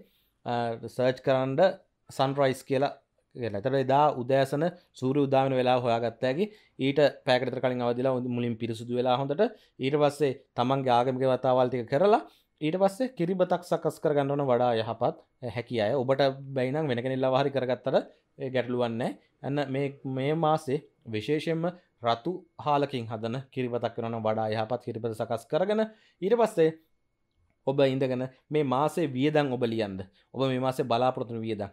සර්ච් කරන්ඩ සන්රයිස් කියලා ඇතර එදා උදෑසන සූරු උදාමන වෙලා හොයාගත්තෑකි ඊට පැකට කලින් අවදිලා ොඳ මුලින් පිරිසුදු වෙලා හොඳට ඊට පස්සේ තමන් ගාගමික වතාවල්තික කරලා ඊට පස්සේ කිරිබතක් සකස් කරගන්නවන වඩා යහපත් හැකි අය ඔබට බැයිනම් වෙනකෙනල්ලා වාහරි කරගත්තර ගැටලුවන්න ඇන්න මේ මාසේ විශේෂෙන්ම රතු හාලකින් හදන කිරිබතක් කරන වඩා යහපත් කිරිබත සකස් කරගෙන ඊට පස්සේ ඔබ ඉඳගෙන මේ මාසේ වියදං ඔබ ලියන්ද ඔබ මේ මාසේ බලාපොරතුන වියදක්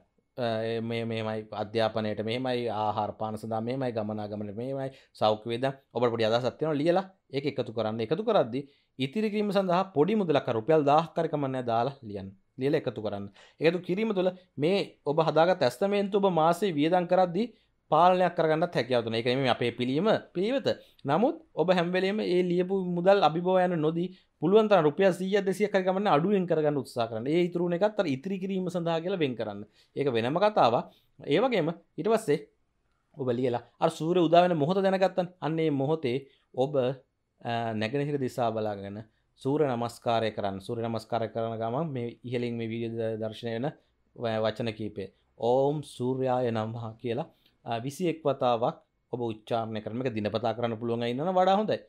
මේමයි අධ්‍යාපනයට මේමයි ආහාරපාන සඳහා මේමයි ගමනාගමන මේමයි සෞඛවේද ඔබට පොඩි අදසත්වයන ලියලා ඒ එකතු කරන්න එකතු කරද්දි ඉතිරිකිරීම සඳහා පොඩි මුදලක් රුපියල් දාහකරකමන්න දාලා ලියන්න ලියල එකතු කරන්න එකතු කිරීම තුළ මේ ඔබ හදාගත් ඇස්තමේන්තු ඔබ මාසේ වියදන් කරද්දී පාලනයක් කරගන්නත් හැකවතුන එකම අපේ පිළීම පිළිවත නමුත් ඔබ හැම්වලේම ඒ ලියපු මුදල් අභිබෝයන නොදී පුළුවන්ත රුපිය සිය දෙසිය කරගමන්න අඩුවෙන් කරගන්න උත්සා කරන්න ඒ ඉතුරුණ එකත් අර ඉතිරි කිරීම සඳහා කියලා වෙන් කරන්න ඒක වෙනම කතාව ඒවගේම ඉට පස්සේ ඔබ ලියලා අර සූර උදාවන මොහොත දැනගත්තන් අන්නේ මොහොතේ ඔබ නැගෙනහිර දිසා බලාගෙන සූර නමස්කාරය කරන්න සූර නමස්කාරය කරන ගමන් මේ ඉහලින් මේ විඩිය දර්ශනය වෙන වචන කීපේ ඕම් සූර්යාය නම්හා කියලා විසි එක් වතාවක් ඔබ උච්චාරණය කරම එක දිනපතා කරන්න පුළුවන් ඉන්න වඩා හොඳයි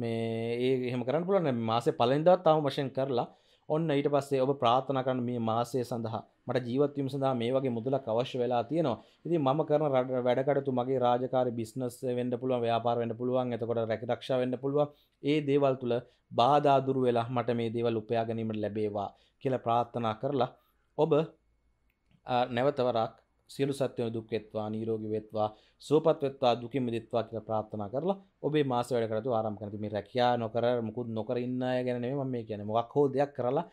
මේ ඒ එහෙම කරන්න පුළුවන් මාස පලෙන්දවත් තම වශයෙන් කරලා ඔන්න ඊට පස්සේ ඔබ ප්‍රාථනා කරන මේ මාසය සඳහා මට ජීවත්වීම සඳහා මේ වගේ මුදලක් අවශ්‍ය වෙලා තියෙනවා. ඉතින් මම කරන වැඩකටයුතු මගේ රාජකාරී බිස්නස් වෙන්න පුළුවන්, ව්‍යාපාර වෙන්න පුළුවන්, එතකොට රැකරක්ෂා වෙන්න පුළුවන්. ඒ දේවල් තුල බාධා දුරු වෙලා මට මේ දේවල් උපයා ගැනීමට ලැබේවා කියලා ප්‍රාර්ථනා කරලා ඔබ නැවතවරක් සියලු සත්‍යම දුක් වෙත්වා නිරෝගී වෙත්වා සුවපත් වෙත්වා දුකින් මිදෙත්වා කියලා ප්‍රාර්ථනා කරලා ඔබේ මාස වැඩ කරතු ආරම්භ කරන මේ රැකියා නොකර මුකුත් නොකර ඉන්න අය ගැන නෙමෙයි මම මේ කියන්නේ මොකක් හෝ දෙයක් කරලා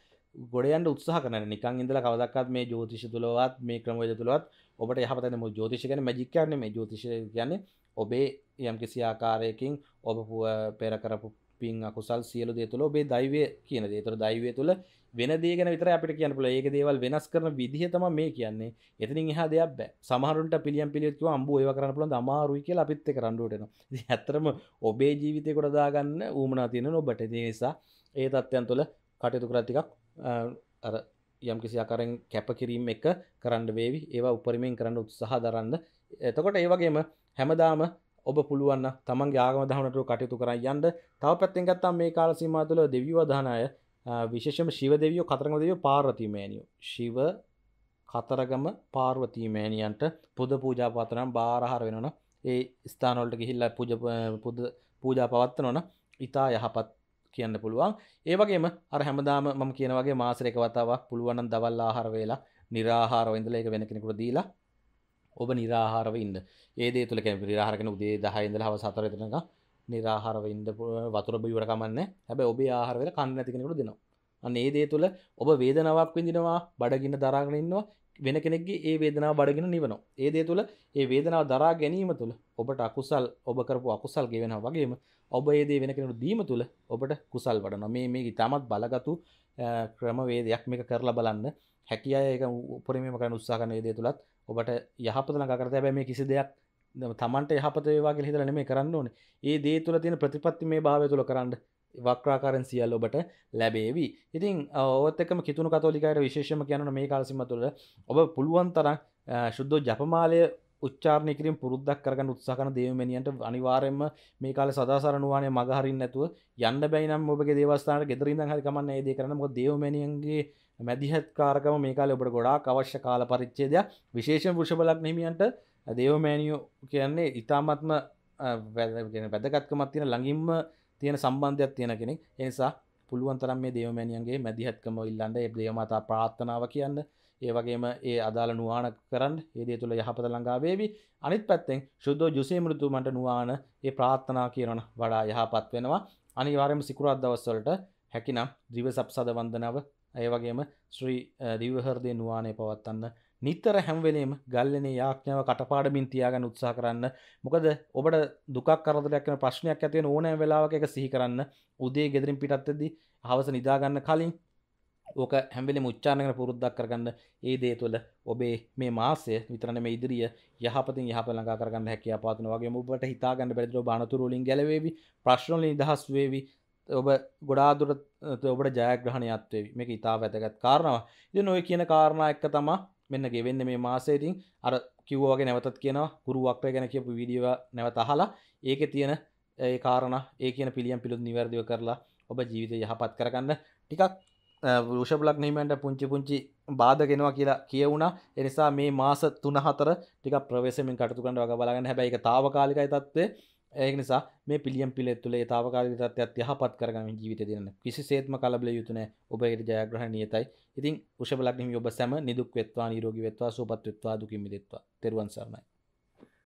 ගොඩ යන්න උත්සාහ කරන නිකන් ඉඳලා කවදාවත් මේ ජ්‍යොතිෂ තුලවත් මේ ක්‍රමවේද තුලවත් ඔබට යහපත නෙමෙයි ජ්‍යොතිෂ කියන්නේ මැජික් කියන්නේ මේ ජ්‍යොතිෂ කියන්නේ ඔබේ යම්කිසි ආකාරයකින් ඔබ පෙර කරපු පින් අකුසල් සියලු දේ තුළ ඔබේ දෛවය කියන දේ. ඒතර දෛවය තුළ වෙන දේගෙන විතර අපිට කියන්න පුළ ඒක දේවල් වෙනස් කරන විදිහ තම මේ කියන්නේ එතින් එහා දෙයක් බෑ සමහරුට පිළියම් පිළිත්තු අම්බු ඒව කරන්න පුළන් අමාරුයි කියලා අපිත් එක රණ්ඩුවටන ඇත්තරම ඔබේ ජීවිතය කොට දාගන්න ඌමනා තියෙන ඔබට ති නිසා ඒ තත්ත්යන් තුළ කටයුතු කරතිකක් අර යම් කිසි අකරෙන් කැප කිරීම එක කරන්න වේවි ඒවා උපරිමෙන් කරන්න උත්සාහ දරන්න එතකොට ඒවගේම හැමදාම ඔබ පුළුවන් තමන් ගාගම දහනට කටයුතු කරන්න යන්න තව පැත්තෙන් ගත්තා මේ කාලසීමා තුළ දෙවිවධානය විශේෂම ශිවදවියෝ කතරගම දෙවියෝ පාර්වතීමෑනියෝ ශිව කතරගම පාර්වතීමෑනියන්ට පුද පූජාපතනම් බාරහර වෙනන ඒ ස්ථානොල්ට ගිහිල්ල පුජ පුද පූජා පවත්ත නොන ඉතා යහපත් කියන්න පුළුවන් ඒවගේම අර හැමදාම මම කියනවගේ මාසරක වතාවක් පුළුවනන් දවල් ආහර වෙලා නිරාහාරව ඉඳල එක වෙන කෙනෙකුට දීලා ඔබ නිරාහාරව ඉන්න ඒදේ තුළ කැ නිරාහරගෙන උදේ දහයිඉඳල හව සතරතනක නිරාහාරව ඉන්ද වතුර බිවර කමන්න හැබ ඔබේ ආහාරවෙල කන්න ඇතිකෙනකට දෙනවා අන්න ඒ දේ තුළ ඔබ වේදනාවක් විඳිනවා බඩගින්න දරාගෙන ඉන්නවා වෙන කෙනෙක්ගේ ඒ වේදනාව බඩගෙන නිවනවා. ඒ දේ තුළ ඒ වේදනාව දරා ගැනීම තුළ ඔබට අකුසල් ඔබ කරපු අකුසල් ගෙවෙනවා වගේම ඔබ ඒ දේ වෙන කෙනෙකුට දීම තුළ ඔබට කුසල් වඩනවා. මේ මේ ඉතාමත් බලගතු ක්‍රමවේදයක් මේක කරලා බලන්න. හැකිය අය ඒක උපරිමයෙන්ම කරන්න උත්සාහ කරන ඒ දේ තුලත් ඔබට යහපත ළඟා කරත හැබැයි මේ කිසි දෙයක් තමන්ට යහපත වේවාගේ හිතල නෙමේ කරන්න ඕන ඒ දේ තුළ තියෙන ප්‍රතිපත්ති මේ භාවය තුළ කරන්න වක්්‍රාකාරෙන් සියල් ඔබට ලැබේවි ඉතින් ඔත්තකම කිතුුණු කතෝලිකායට විශේෂම කියන මේ කාලසිම තුළ ඔබ පුළුවන් තරම් ශුද්ධෝ ජපමාලය උච්චාරණය කිරින් පුරුද්දක් කරගන්න උත්සාහන දේවමනියන්ට අනිවාර්යෙන්ම මේ කාලේ සදාසරණුවානේ මග හරින්න නැතුව යන්න බැයි නම් ඔබගේ දේවස්ථානට ගෙදරින් ඉඳන් හරි කමන්නේ ඒ දේ කරන්න මොකද දේවමනියන්ගේ මැදිහත්කාරකම මේ කාලේ ඔබට ගොඩාක් අවශ්‍ය කාල පරිච්ඡේදයක් විශේෂයෙන් වෘෂභ ලග්න හිමියන්ට දේවමෑනියෝ කියන්නේ ඉතාමත්ම වැදගෙන වැදගත්කමත් තියෙන ළඟින්ම තියෙන සම්බන්ධයක් තියෙන කෙනෙක් එනිසා පුළුවන් තරම් මේ දේවමෑනියන්ගේ මැදිහත්කම ඉල්ලන්න ඒ දේවමතා ප්‍රාර්ථනාව කියන්න ඒ වගේම ඒ අදාළ නුවාන කරන්න ඒදේ තුළ යහපත ළඟාවේවි අනිත් පැත්තෙන් ශුද්ධෝ ජුසේමෘතුමට නුවාන ඒ ප්‍රාර්ථනා කියරන වඩා යහපත් වෙනවා අනිවාරයම සිකුරත් දවස්වලට හැකිනම් දිව සප්සද වන්දනාව ඒ වගේම ශ්‍රී දිවහරදය නුවානය පවත්වන්න නිතර හැම්වෙලේම ගල්ලනේ යාඥාව කටපාඩමින් තියාගන්න උත්සා කරන්න මොකද ඔබට දුකක් කරදරයක්න ප්‍රශ්නයක් ඇතියෙන ඕනෑ වෙලාවක එක සිහි කරන්න උදේ ගෙදරින් පිටත්තෙදදි හවස නිදාගන්න කලින් ඕක හැම්බෙලි මුච්චානකන පුරුද්දක් කරගන්න ඒ දේ තුළ ඔබේ මේ මාසය විතරන මේ ඉදිරිය යහපති යහප ලඟා කරගන්න හැකිය පාතන වගේ ඔබට හිතාගන්න බැරිදිර බානතුරුලින් ගැලවේවි ප්‍රශ්නලින් නිදහස් වේවි ඔබ ගොඩාදුරත් ඔබට ජයග්‍රහණයත්වේ මේක ඉතා වැදගත් කාරණවා ඉ නොය කියන කාරණා එක්ක තමා මෙන්න ගෙවෙන්න මේ මාසේතින් අර කිව්වාගේ නැවතත් කියනවා ගුරු වක්‍රය ගැන කියපු වීඩියෝ නැවත අහලා ඒකේ තියෙන ඒ කාරණා ඒ කියන පිළියම් පිළිතුරු නිවැරදිව කරලා ඔබ ජීවිතය යහපත් කරගන්න ටිකක් වෘෂභලක් නීමන්ට පුංචි පුංචි බාධගෙනවා කියලා කියවුණා එනිසා මේ මාස තුන හතර ටික ප්‍රවේශමෙන් කටතු කන්න වග බලාගන්න හැබැයි එක තාවකාලිකයි තත්වේ ඒක නිසා මේ පිළියම් පිළිවෙත් තුළ ඒ తాවකාලික තත්ත්වයක් යහපත් කරගන්න ජීවිතය දෙන්න කිසිසේත්ම කලබල යුතු නැහැ ඔබගේ ජයග්‍රහණ නියතයි ඉතින් වෘෂභ ලග්නෙහි ඔබ සැම නිදුක් වෙත්වා නිරෝගී වෙත්වා සුවපත් වෙත්වා දුකින් මිදෙත්වා තෙරුවන් සරණයි